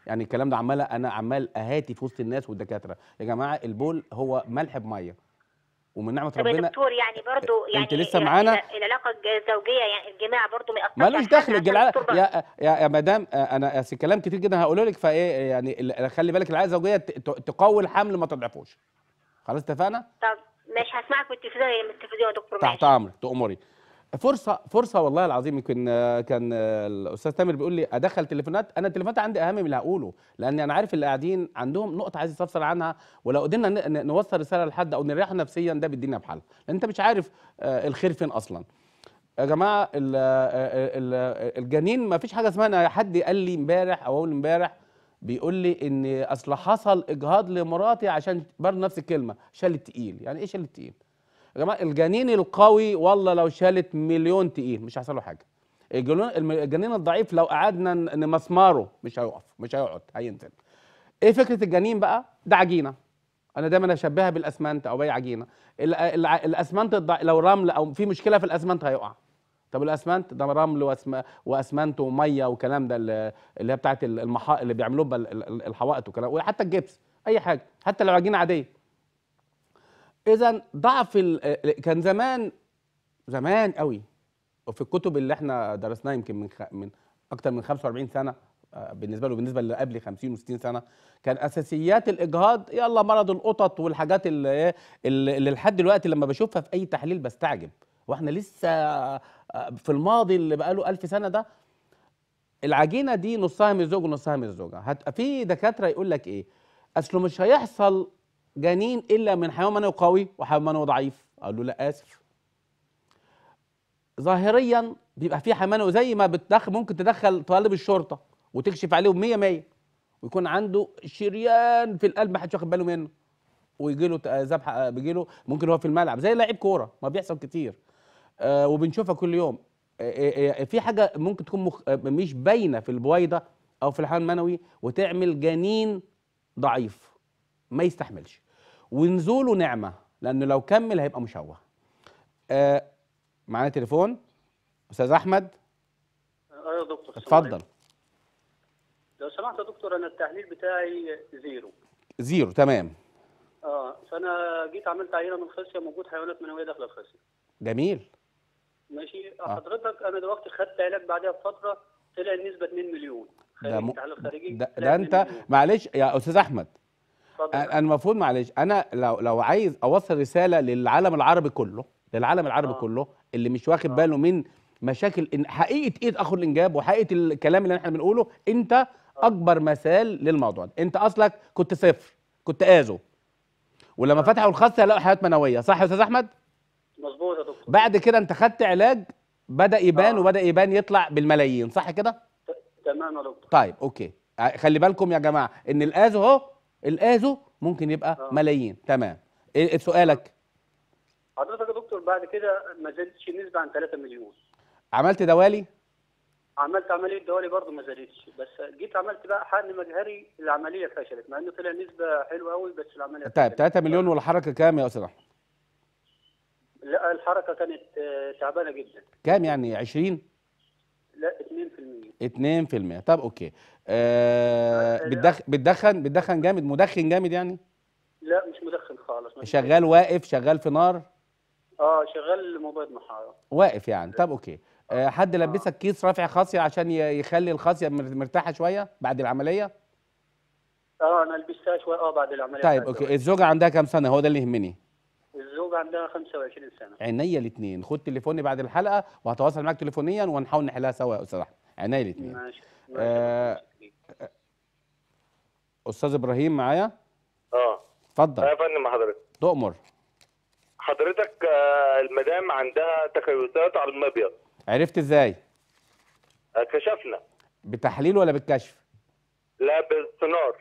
S1: يعني الكلام ده عمال انا عمال اهاتي في وسط الناس والدكاتره يا جماعه البول هو ملح بميه ومن نعمه ربنا طب دكتور
S5: يعني برضو يعني انت لسه معانا العلاقه الزوجيه يعني الجماع برضو من
S1: مالوش دخل الجماع يا يا, يا مدام آه، انا اصل كلام كتير جدا هقوله لك فايه يعني خلي بالك العلاقه الزوجيه تقوي الحمل ما تضعفوش خلاص اتفقنا؟
S6: طب
S5: مش هسمعك في التلفزيون من يعني التلفزيون يا دكتور
S1: تحت امرك تؤمري فرصه فرصه والله العظيم يمكن آه، كان آه، الاستاذ تامر بيقول لي ادخل تليفونات انا التليفونات عندي اهم من اللي هقوله لان انا عارف اللي قاعدين عندهم نقطه عايز يستفسر عنها ولو قدرنا نوصل رساله لحد او نريحه نفسيا ده بيدينا بحل لان انت مش عارف آه، الخير فين اصلا يا جماعه الجنين ما فيش حاجه اسمها حد قال لي امبارح او اول امبارح بيقول لي ان اصل حصل اجهاض لمراتي عشان برضه نفس الكلمه شالت تقيل يعني ايه شالت تقيل يا جماعه الجنين القوي والله لو شالت مليون تقيل مش هيحصل له حاجه الجنين الضعيف لو قعدنا نمسمره مش هيقف مش هيقعد هينزل ايه فكره الجنين بقى ده عجينه انا دايما اشبهها بالاسمنت او باي عجينه الاسمنت لو رمل او في مشكله في الاسمنت هيقع طب الاسمنت ده رمل واسمنت وميه وكلام ده اللي هي بتاعت المحا اللي بيعملوه الحوائط وكلام وحتى الجبس اي حاجه حتى لو عجينه عاديه اذا ضعف ال... كان زمان زمان قوي وفي الكتب اللي احنا درسناها يمكن من خ... من اكتر من 45 سنه آه، بالنسبه له بالنسبه اللي قبل 50 و60 سنه كان اساسيات الاجهاض يلا مرض القطط والحاجات اللي إيه، اللي لحد دلوقتي لما بشوفها في اي تحليل بستعجب واحنا لسه آه، في الماضي اللي بقاله ألف سنه ده العجينه دي نصها من الزوج ونصها من الزوجه هت... في دكاتره يقول لك ايه اصله مش هيحصل جنين الا من حيوان منوي قوي وحيوان منوي ضعيف اقول له لا اسف ظاهريا بيبقى في حيوان زي ما بتدخل ممكن تدخل طالب الشرطه وتكشف عليه 100 100 ويكون عنده شريان في القلب ما حدش واخد باله منه ويجي له ذبح بيجي له ممكن هو في الملعب زي لعيب كوره ما بيحصل كتير آه، وبنشوفها كل يوم آه، آه، في حاجه ممكن تكون مخ... مش باينه في البويضه او في الحيوان المنوي وتعمل جنين ضعيف ما يستحملش ونزوله نعمه لانه لو كمل هيبقى مشوه معانا تليفون استاذ احمد
S4: ايوه يا دكتور اتفضل لو سمحت يا دكتور انا التحليل بتاعي زيرو
S1: زيرو تمام
S4: اه فانا جيت عملت عينه من خصيه موجود حيوانات منويه داخل الخصيه جميل ماشي آه. حضرتك انا دلوقتي خدت علاج بعدها بفتره طلع النسبه 2 مليون
S1: ده, م... ده, ده انت معلش يا استاذ احمد انا المفروض معلش انا لو لو عايز اوصل رساله للعالم العربي كله للعالم العربي آه. كله اللي مش واخد آه. باله من مشاكل إن حقيقه ايد اخو الانجاب وحقيقه الكلام اللي احنا بنقوله انت آه. اكبر مثال للموضوع ده انت اصلك كنت صفر كنت ازو ولما آه. فتحوا الخاصه لقوا حياه منويه صح يا استاذ احمد
S4: مظبوط يا دكتور
S1: بعد كده انت خدت علاج بدا يبان آه. وبدا يبان يطلع بالملايين صح كده
S4: تمام يا دكتور
S1: طيب اوكي آه، خلي بالكم يا جماعه ان الازو اهو الازو ممكن يبقى آه. ملايين تمام ايه, إيه، سؤالك
S4: حضرتك يا دكتور بعد كده ما زادتش النسبه عن 3 مليون
S1: عملت دوالي
S4: عملت عمليه دوالي برضه ما زادتش بس جيت عملت بقى حقن مجهري العمليه فشلت مع انه طلع نسبه حلوه قوي بس العمليه طيب 3
S1: مليون طيب. والحركه كام يا استاذ احمد
S4: لا الحركه كانت آه، تعبانه جدا
S1: كام يعني 20 لا 2% 2% طب اوكي آه, آه، بتدخن بتدخن بتدخن جامد مدخن جامد يعني
S4: لا مش مدخن خالص شغال
S1: واقف شغال في نار
S4: اه شغال مبيض محاره
S1: واقف يعني طب اوكي آه, آه. حد لبسك كيس رافع خاصيه عشان يخلي الخاصيه مرتاحه شويه بعد العمليه
S4: اه انا لبستها شويه اه بعد العمليه طيب اوكي
S1: الزوجه عندها كام سنه هو ده اللي يهمني
S4: الزوجه عندها 25 سنه
S1: عينيا الاثنين خد تليفوني بعد الحلقه وهتواصل معاك تليفونيا وهنحاول نحلها سوا يا استاذ احمد عينيا الاثنين ماشي آه،, آه استاذ ابراهيم معايا اه اتفضل يا آه، فندم حضرتك تؤمر
S7: حضرتك آه، المدام عندها تكيسات على المبيض
S1: عرفت ازاي كشفنا بتحليل ولا بالكشف
S7: لا بالسونار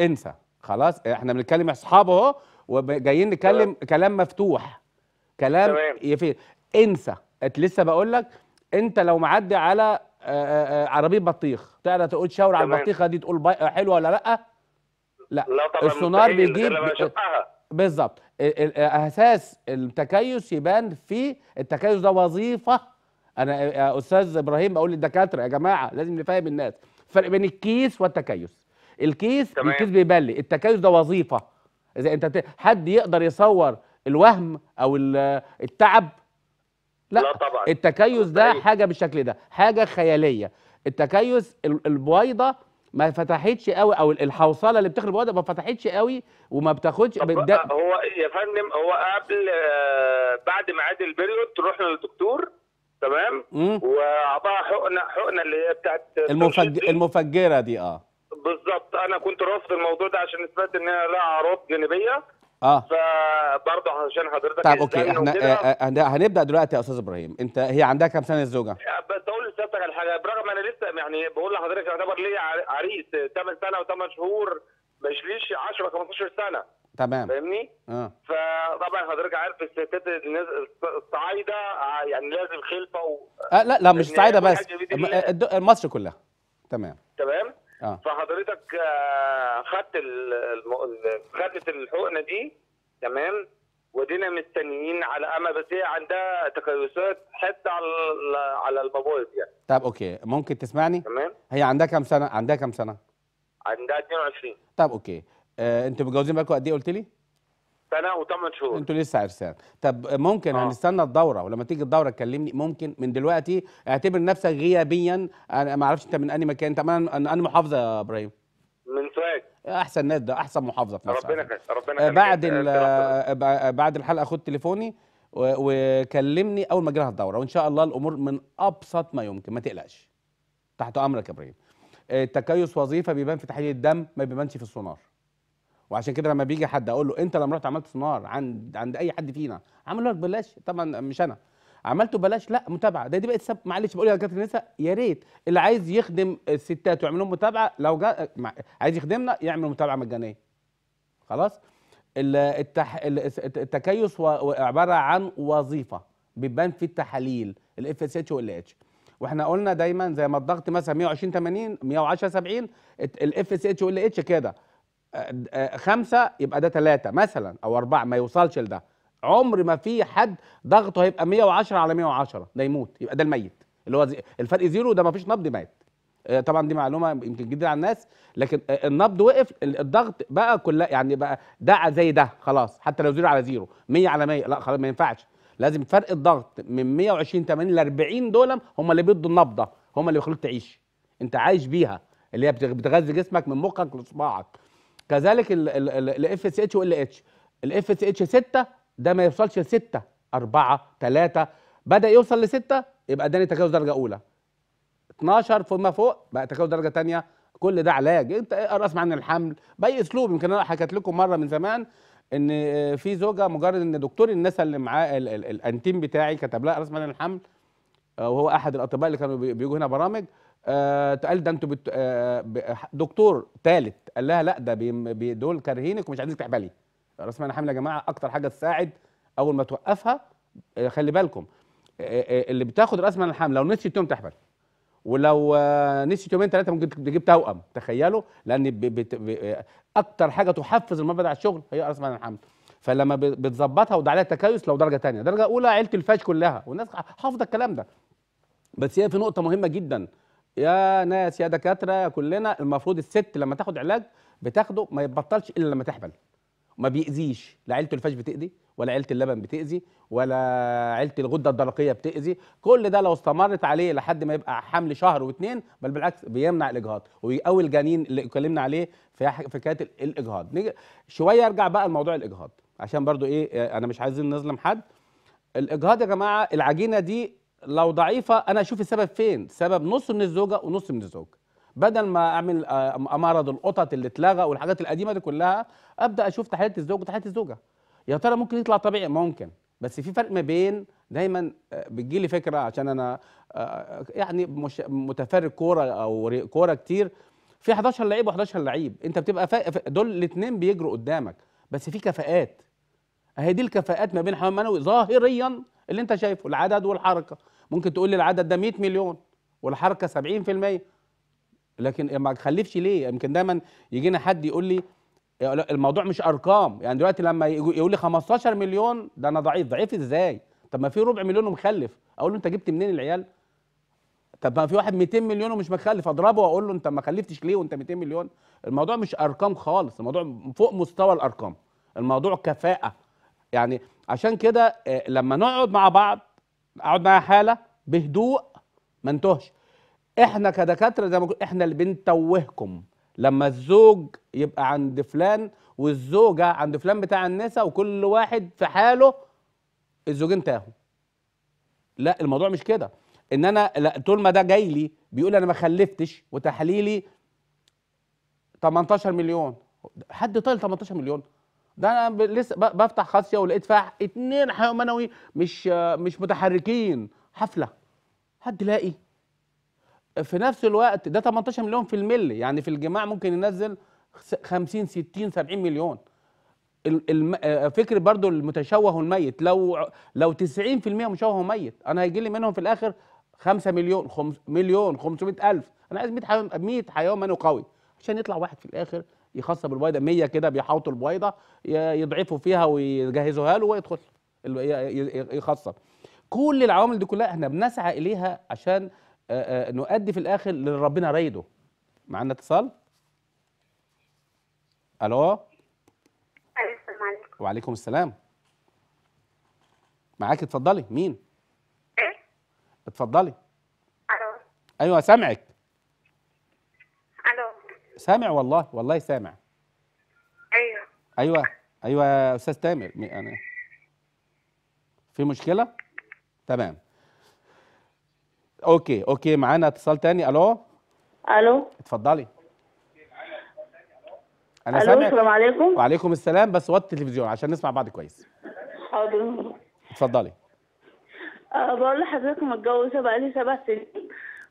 S1: انسى خلاص احنا بنتكلم اصحاب اهو وجايين نتكلم كلام مفتوح كلام يفيد انسى لسه بقول لك انت لو معدي على عربيه بطيخ تقدر تقول شاور على البطيخه دي تقول حلوه ولا لا لا لا السونار بيجيب بالظبط اساس التكيس يبان في التكيس ده وظيفه انا يا استاذ ابراهيم بقول للدكاتره يا جماعه لازم نفهم الناس فرق بين الكيس والتكيس الكيس تمام. الكيس بيبان لي التكيس ده وظيفه اذا انت حد يقدر يصور الوهم او التعب لا, لا طبعا التكيس ده حاجه بالشكل ده حاجه خياليه التكيس البويضه ما فتحتش قوي او الحوصله اللي بتخرج البويضه ما فتحتش قوي وما بتاخدش آه، هو
S7: إيه يا فندم هو قبل آه، بعد ميعاد البريود تروح للدكتور تمام وعطاها حقنه حقنه اللي هي بتاعت المفج...
S1: المفجره دي اه
S7: بالظبط انا كنت رافض الموضوع ده عشان اثبات ان هي لها اعراض جانبيه اه فبرضه عشان حضرتك طيب اوكي احنا آه,
S1: آه، هنبدا دلوقتي يا استاذ ابراهيم انت هي عندها كام سنه الزوجه؟ بس
S7: اقول لسيادتك على حاجه برغم انا لسه يعني بقول لحضرتك يعتبر لي عريس 8 سنه و8 شهور مش ليش 10 15 سنه تمام فاهمني؟
S1: اه فطبعا حضرتك عارف
S7: الستات الصعايده آه، يعني لازم خلفه و... آه لا لا مش صعايده بس
S1: مصر كلها تمام تمام آه.
S7: فحضرتك آه، خدت خدت الحقنه دي تمام ودينا مستنيين على اما بس هي عندها تكيسات حتى على على البوابه يعني
S1: طب اوكي ممكن تسمعني تمام هي عندها كام سنه عندها كام سنه
S7: عندها 22
S1: طب اوكي آه، انتوا متجوزين بقالكم قد ايه قلت لي سنه وثمان شهور انتوا لسه عرسان طب ممكن آه. هنستنى الدوره ولما تيجي الدوره تكلمني ممكن من دلوقتي اعتبر نفسك غيابيا انا ما اعرفش انت من انهي مكان انت من انهي محافظه يا ابراهيم من سوهاج احسن ناس ده احسن محافظه في مصر
S7: ربنا كده ربنا
S1: كده بعد آه، آه، بعد الحلقه خد تليفوني وكلمني اول ما جالها الدوره وان شاء الله الامور من ابسط ما يمكن ما تقلقش تحت امرك يا ابراهيم آه، تكيس وظيفه بيبان في تحليل الدم ما بيبانش في السونار وعشان كده لما بيجي حد اقول له انت لما رحت عملت سونار عند عند اي حد فينا عملوا لك ببلاش طبعا مش انا عملته ببلاش لا متابعه ده دي بقت سب معلش بقول يا دكاتره النساء يا ريت اللي عايز يخدم الستات ويعمل لهم متابعه لو جا... عايز يخدمنا يعمل متابعه مجانيه خلاص التح... التكيس و... عباره عن وظيفه بيبان في التحاليل الاف اس اتش والاي اتش واحنا قلنا دايما زي ما الضغط مثلا 120 80 110 70 الاف اس اتش والاي اتش كده خمسة يبقى ده ثلاثة مثلا أو أربعة ما يوصلش لده عمر ما في حد ضغطه هيبقى 110 على 110 ده يموت يبقى ده الميت اللي هو زي الفرق زيرو ده ما فيش نبض مات آه، طبعا دي معلومه يمكن جديده على الناس لكن آه، النبض وقف الضغط بقى كلها يعني بقى ده زي ده خلاص حتى لو زيرو على زيرو 100 على 100 لا خلاص ما ينفعش لازم فرق الضغط من 120 80 ل 40 دول هم اللي بيدوا النبضه هم اللي بيخلوك تعيش انت عايش بيها اللي هي بتغذي جسمك من مخك لصباعك كذلك الاف اس اتش وال اتش الاف اس اتش 6 ده ما يوصلش ل 6 4 3 بدا يوصل ل 6 يبقى اداني تجاوز درجه اولى 12 فما فوق بقى تجاوز درجه ثانيه كل ده علاج انت اقرا ايه، اسمع عن الحمل باي اسلوب يمكن انا حكيت لكم مره من زمان ان آه، في زوجه مجرد ان دكتور النسا اللي معاه الانتيم بتاعي كتب لها اسمع عن الحمل آه، وهو احد الاطباء اللي كانوا بيجوا هنا برامج آه، قال ده انتوا آه، دكتور ثالث قال لها لا ده دول كارهينك ومش عايزينك تحبلي راس مال حامله يا جماعه اكتر حاجه تساعد اول ما توقفها آه، خلي بالكم اللي بتاخد راس مال الحمل لو نسيت يوم تحبل ولو نسيت يومين ثلاثه ممكن تجيب توأم تخيلوا لان بت... اكتر حاجه تحفز المرضى على الشغل هي راس مال الحمل فلما بتظبطها وده عليها تكيس لو درجه ثانيه درجه اولى عيله الفاش كلها والناس حافظه الكلام ده بس هي في نقطه مهمه جدا يا ناس يا دكاتره يا كلنا المفروض الست لما تاخد علاج بتاخده ما يبطلش الا لما تحبل ما بيأذيش لا عيله الفاش بتأذي ولا عيله اللبن بتأذي ولا عيله الغده الدرقيه بتأذي كل ده لو استمرت عليه لحد ما يبقى حمل شهر واثنين بل بالعكس بيمنع الاجهاض ويقوي الجنين اللي اتكلمنا عليه في حكايه الاجهاض نيجي شويه ارجع بقى لموضوع الاجهاض عشان برضو ايه انا مش عايزين نظلم حد الاجهاض يا جماعه العجينه دي لو ضعيفه انا اشوف السبب فين سبب نص من الزوجه ونص من الزوج بدل ما اعمل آه، امرض القطط اللي اتلغى والحاجات القديمه دي كلها ابدا اشوف تحاليل الزوج وتحاليل الزوجه يا ترى ممكن يطلع طبيعي ممكن بس في فرق ما بين دايما آه، بتجي لي فكره عشان انا آه، يعني مش متفرج كوره او كوره كتير في 11 لعيب و11 لعيب انت بتبقى فا... دول الاثنين بيجروا قدامك بس في كفاءات اهي دي الكفاءات ما بين حمام منوي ظاهريا اللي انت شايفه العدد والحركه ممكن تقول لي العدد ده 100 مليون والحركه 70% لكن إيه، ما تخلفش ليه يمكن دايما يجينا حد يقول لي الموضوع مش ارقام يعني دلوقتي لما يقول لي 15 مليون ده انا ضعيف ضعيف ازاي طب ما في ربع مليون ومخلف اقول له انت جبت منين العيال طب ما في واحد 200 مليون ومش مخلف اضربه واقول له انت ما خلفتش ليه وانت 200 مليون الموضوع مش ارقام خالص الموضوع فوق مستوى الارقام الموضوع كفاءه يعني عشان كده آه، لما نقعد مع بعض اقعد معايا حاله بهدوء ما انتهش احنا كدكاتره زي ما احنا اللي بنتوهكم لما الزوج يبقى عند فلان والزوجه عند فلان بتاع النساء وكل واحد في حاله الزوجين تاهوا لا الموضوع مش كده ان انا لا طول ما ده جاي لي بيقول انا ما خلفتش وتحليلي 18 مليون حد طال 18 مليون ده انا لسه بفتح خاصيه ولقيت فيها اتنين حيوان منوي مش مش متحركين حفله حد لاقي في نفس الوقت ده 18 مليون في الملي يعني في الجماع ممكن ينزل 50 60 70 مليون آه، فكر برضو المتشوه والميت لو لو 90% مشوه وميت انا هيجي لي منهم في الاخر 5 مليون 5 مليون 500 الف انا عايز 100 حيوان 100 حيوان منوي قوي عشان يطلع واحد في الاخر يخصب البويضه 100 كده بيحوطوا البويضه يضعفوا فيها ويجهزوها له ويدخل يخصب كل العوامل دي كلها احنا بنسعى اليها عشان آه، آه، نؤدي في الاخر اللي ربنا رايده معانا اتصال الو السلام عليكم وعليكم السلام معاك اتفضلي مين ايه اتفضلي الو ايوه سامعك سامع والله والله سامع ايوه ايوه ايوه يا استاذ تامر انا في مشكله تمام اوكي اوكي معانا اتصال تاني الو الو اتفضلي انا الو السلام عليكم وعليكم السلام بس وطي التلفزيون عشان نسمع بعض كويس
S3: حاضر اتفضلي أه، بقول لحضرتك متجوزه بقالي سبع سنين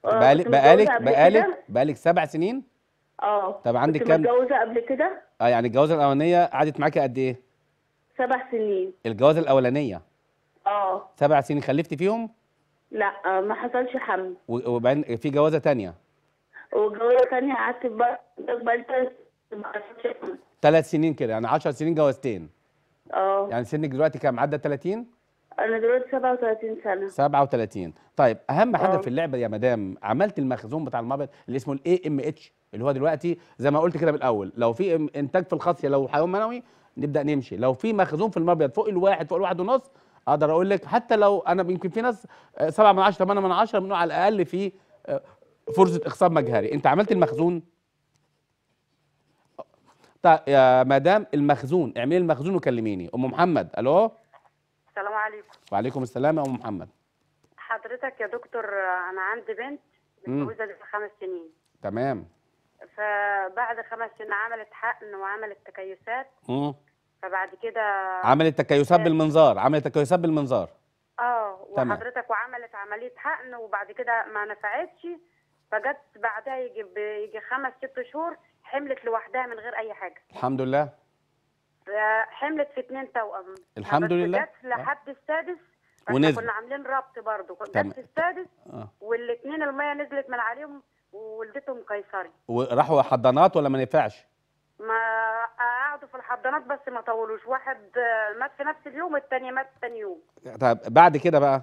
S1: أه، بقالي بقالك بقالك بقالك سبع سنين
S3: اه طب عندك كام متجوزه قبل كده
S1: اه يعني الجوازه الاولانيه قعدت معاكي قد ايه
S3: سبع سنين
S1: الجوازه الاولانيه اه سبع سنين خلفتي فيهم
S3: لا آه، ما حصلش حمل
S1: وبعدين في جوازه ثانيه
S3: وجوازه ثانيه قعدت بقى
S1: ثلاث سنين كده يعني 10 سنين جوازتين اه يعني سنك دلوقتي كام عدى 30
S3: انا دلوقتي 37 سنه
S1: 37 طيب اهم حاجه اه. في اللعبه يا مدام عملت المخزون بتاع المبيض اللي اسمه الاي ام اتش اللي هو دلوقتي زي ما قلت كده من الاول لو في انتاج في الخاصيه لو حيوان منوي نبدا نمشي لو في مخزون في المبيض فوق الواحد فوق الواحد ونص اقدر اقول لك حتى لو انا يمكن في ناس 7 من 10 8 من 10 بنوع على الاقل في آه، فرصه اخصاب مجهري انت عملت المخزون طيب يا مدام المخزون اعملي المخزون وكلميني ام محمد الو السلام عليكم وعليكم السلام يا ام محمد
S6: حضرتك يا دكتور انا عندي بنت متجوزه لها خمس سنين تمام فبعد خمس سنين عملت حقن وعملت تكيسات امم فبعد كده عملت تكيسات آه.
S1: بالمنظار عملت تكيسات بالمنظار
S6: اه وحضرتك وعملت عمليه حقن وبعد كده ما نفعتش فجت بعدها يجي يجي خمس ست شهور حملت لوحدها من غير اي حاجه الحمد لله آه، حملت في اتنين توأم الحمد لله جت لحد آه. السادس ونزل كنا عاملين ربط برضه جت السادس آه. والاثنين الميه نزلت من عليهم ووالدتهم قيصري
S1: وراحوا حضانات ولا ما نفعش؟
S6: ما قعدوا في الحضانات بس ما طولوش واحد مات في نفس اليوم والتاني مات تاني يوم
S1: طب بعد كده بقى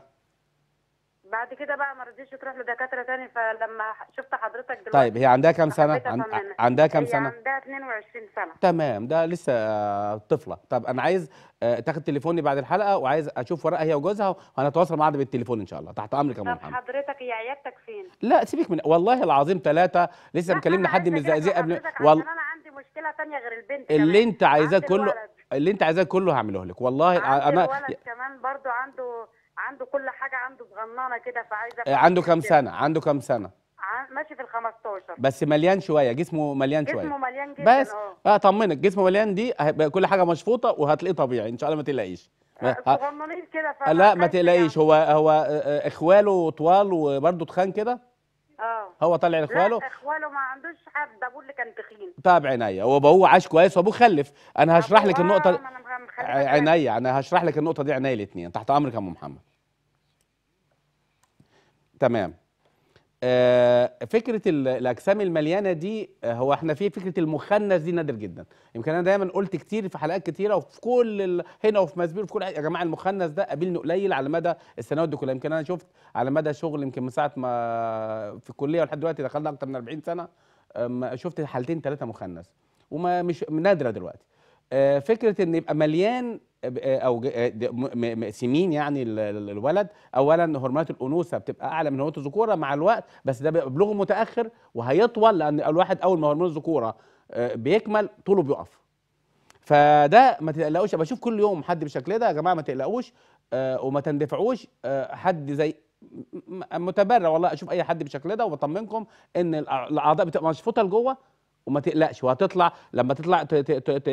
S6: بعد كده بقى ما رضيتش تروح لدكاتره ثاني فلما شفت حضرتك دلوقتي طيب هي عندها كام سنه؟ عن... عندها كام سنه؟ عندها 22 سنه تمام
S1: ده لسه طفله طب انا عايز آه، تاخد تليفوني بعد الحلقه وعايز اشوف ورقها هي وجوزها وهنتواصل مع بعض بالتليفون ان شاء الله تحت امرك يا ام محمد
S6: حضرتك هي عيادتك فين؟
S1: لا سيبك من والله العظيم ثلاثه لسه مكلمني حد من الزقازيق قبل وال... انا
S6: عندي مشكله ثانيه غير البنت اللي انت عايزاه كله الولد.
S1: اللي انت عايزاه كله هعمله لك والله عندي انا الولد
S6: كمان برضو عنده عنده كل حاجه عنده صغننه كده فعايزه آه، عنده
S1: كام سنه عنده كام سنه
S6: ماشي في ال 15 بس
S1: مليان شويه جسمه مليان شويه جسمه
S6: مليان جدا بس اه
S1: اطمنك آه، جسمه مليان دي هيبقى كل حاجه مشفوطه وهتلاقيه طبيعي ان شاء الله ما تقلقيش آه،
S6: صغننين كده لا ما
S1: تقلقيش يعني. هو هو اخواله طوال وبرده تخان كده
S6: اه هو طالع لاخواله اخواله ما عندوش حد ابوه اللي كان تخين
S1: طب عينيا هو ابوه عاش كويس وابوه خلف انا هشرح لك النقطه عينيا انا هشرح لك النقطه دي عينيا الاثنين تحت امرك يا ام محمد تمام آه، فكره الاجسام المليانه دي آه، هو احنا في فكره المخنث دي نادر جدا يمكن انا دايما قلت كتير في حلقات كتيره وفي كل ال... هنا وفي مزبير وفي كل يا جماعه المخنث ده قابلني قليل على مدى السنوات دي كلها يمكن انا شفت على مدى شغل يمكن من ساعه ما في الكليه ولحد دلوقتي دخلنا اكتر من 40 سنه شفت حالتين ثلاثه مخنث وما مش نادره دلوقتي آه، فكره ان يبقى مليان آه، او آه، مقسمين يعني الولد اولا هرمونات الانوثه بتبقى اعلى من هرمونات الذكوره مع الوقت بس ده بلوغه متاخر وهيطول لان الواحد اول ما هرمون الذكوره آه، بيكمل طوله بيقف فده ما تقلقوش بشوف كل يوم حد بالشكل ده يا جماعه ما تقلقوش وما تندفعوش حد زي متبرع والله اشوف اي حد بالشكل ده وبطمنكم ان الاعضاء بتبقى مشفوطه لجوه وما تقلقش وهتطلع لما تطلع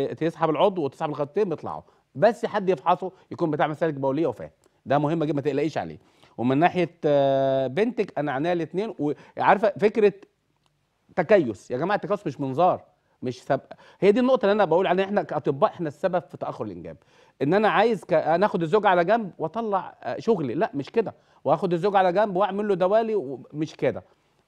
S1: تسحب العضو وتسحب الخطين بيطلعوا بس حد يفحصه يكون بتاع مسالك بوليه وفاهم ده مهم جدا ما تقلقيش عليه ومن ناحيه آه، بنتك انا عينيا الاثنين وعارفه فكره تكيس يا جماعه التكيس مش منظار مش سب... هي دي النقطه اللي انا بقول عليها احنا كاطباء احنا السبب في تاخر الانجاب ان انا عايز ك... انا اخد الزوج على جنب واطلع آه، شغلي لا مش كده واخد الزوج على جنب واعمل له دوالي ومش كده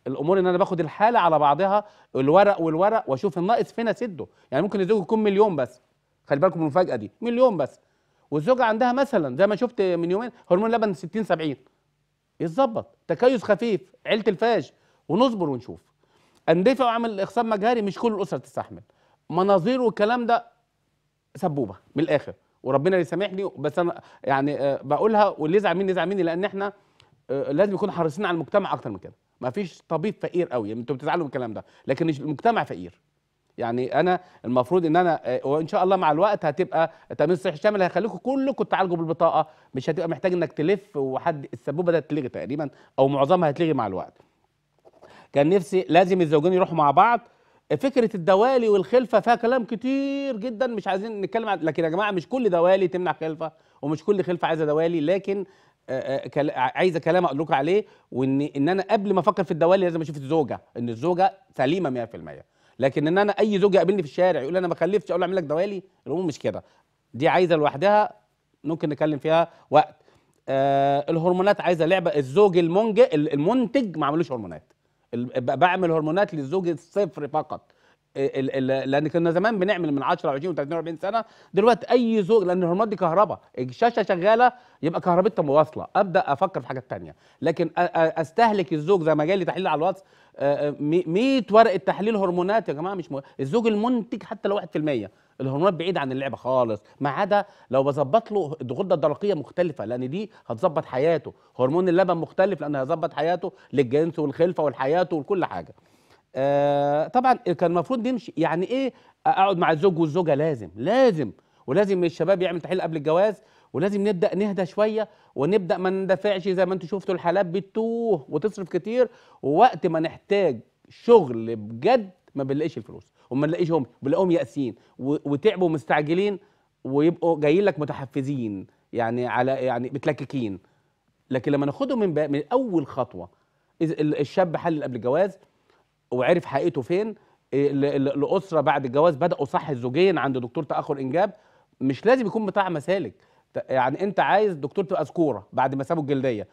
S1: الامور ان انا باخد الحاله على بعضها الورق والورق واشوف الناقص فين اسده يعني ممكن الزوج يكون مليون بس خلي بالكم من المفاجاه دي مليون بس والزوجه عندها مثلا زي ما شفت من يومين هرمون لبن 60 70 يتظبط تكيس خفيف عيله الفاج ونصبر ونشوف اندفع واعمل اخصاب مجهري مش كل الاسره تستحمل مناظير والكلام ده سبوبه من الاخر وربنا يسامحني بس انا يعني آه، بقولها واللي يزعل مني يزعل مني لان احنا آه، لازم يكون حريصين على المجتمع اكتر من كده ما فيش طبيب فقير قوي يعني انتوا بتزعلوا من الكلام ده لكن المجتمع فقير يعني انا المفروض ان انا آه، وان شاء الله مع الوقت هتبقى تامين الصحي الشامل هيخليكم كلكم تعالجوا بالبطاقه مش هتبقى محتاج انك تلف وحد السبوبه ده تلغي تقريبا او معظمها هتلغي مع الوقت كان نفسي لازم الزوجين يروحوا مع بعض فكره الدوالي والخلفه فيها كلام كتير جدا مش عايزين نتكلم عن لكن يا جماعه مش كل دوالي تمنع خلفه ومش كل خلفه عايزه دوالي لكن آه، آه، عايزه كلام اقول لكم عليه وان ان انا قبل ما افكر في الدوالي لازم اشوف الزوجه ان الزوجه سليمه 100% لكن ان انا اي زوج يقابلني في الشارع يقول انا ما خلفتش اقول له اعمل لك دوالي الامور مش كده دي عايزه لوحدها ممكن نتكلم فيها وقت آه الهرمونات عايزه لعبه الزوج المنج المنتج ما عملوش هرمونات بعمل هرمونات للزوج الصفر فقط لان كنا زمان بنعمل من 10 و20 و30 و40 سنه دلوقتي اي زوج لان الهرمونات دي كهرباء الشاشه شغاله يبقى كهربتها مواصله ابدا افكر في حاجات تانية لكن استهلك الزوج زي ما جالي تحليل على الواتس 100 آه، آه، ورقه تحليل هرمونات يا جماعه مش مو... الزوج المنتج حتى لو 1% الهرمونات بعيد عن اللعبه خالص ما عدا لو بظبط له الغده الدرقيه مختلفه لان دي هتظبط حياته هرمون اللبن مختلف لان هيظبط حياته للجنس والخلفه والحياه وكل حاجه آه طبعا كان المفروض نمشي يعني ايه اقعد مع الزوج والزوجه لازم لازم ولازم الشباب يعمل تحليل قبل الجواز ولازم نبدا نهدى شويه ونبدا ما ندافعش زي ما انتم شفتوا الحالات بتوه وتصرف كتير ووقت ما نحتاج شغل بجد ما بنلاقيش الفلوس وما نلاقيشهم بنلاقيهم ياسين وتعبوا مستعجلين ويبقوا جايين لك متحفزين يعني على يعني متلككين لكن لما ناخدهم من, من اول خطوه الشاب حلل قبل الجواز وعرف حقيقته فين الاسره إيه، بعد الجواز بداوا صح الزوجين عند دكتور تاخر انجاب مش لازم يكون بتاع مسالك يعني انت عايز دكتور تبقى ذكوره بعد ما سابوا الجلديه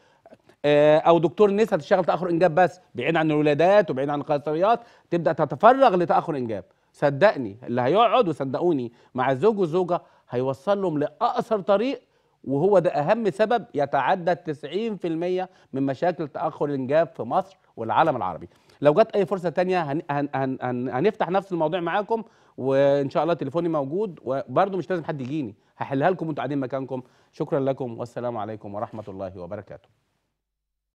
S1: آه، او دكتور نسا تشتغل تاخر انجاب بس بعيد عن الولادات وبعيد عن القيصريات تبدا تتفرغ لتاخر انجاب صدقني اللي هيقعد وصدقوني مع الزوج والزوجه هيوصل لهم لاقصر طريق وهو ده اهم سبب يتعدى 90% من مشاكل تاخر الانجاب في مصر والعالم العربي لو جت اي فرصه تانية هن هن هن هن هنفتح نفس الموضوع معاكم وان شاء الله تليفوني موجود وبرده مش لازم حد يجيني هحلها لكم وانتوا قاعدين مكانكم شكرا لكم والسلام عليكم ورحمه الله وبركاته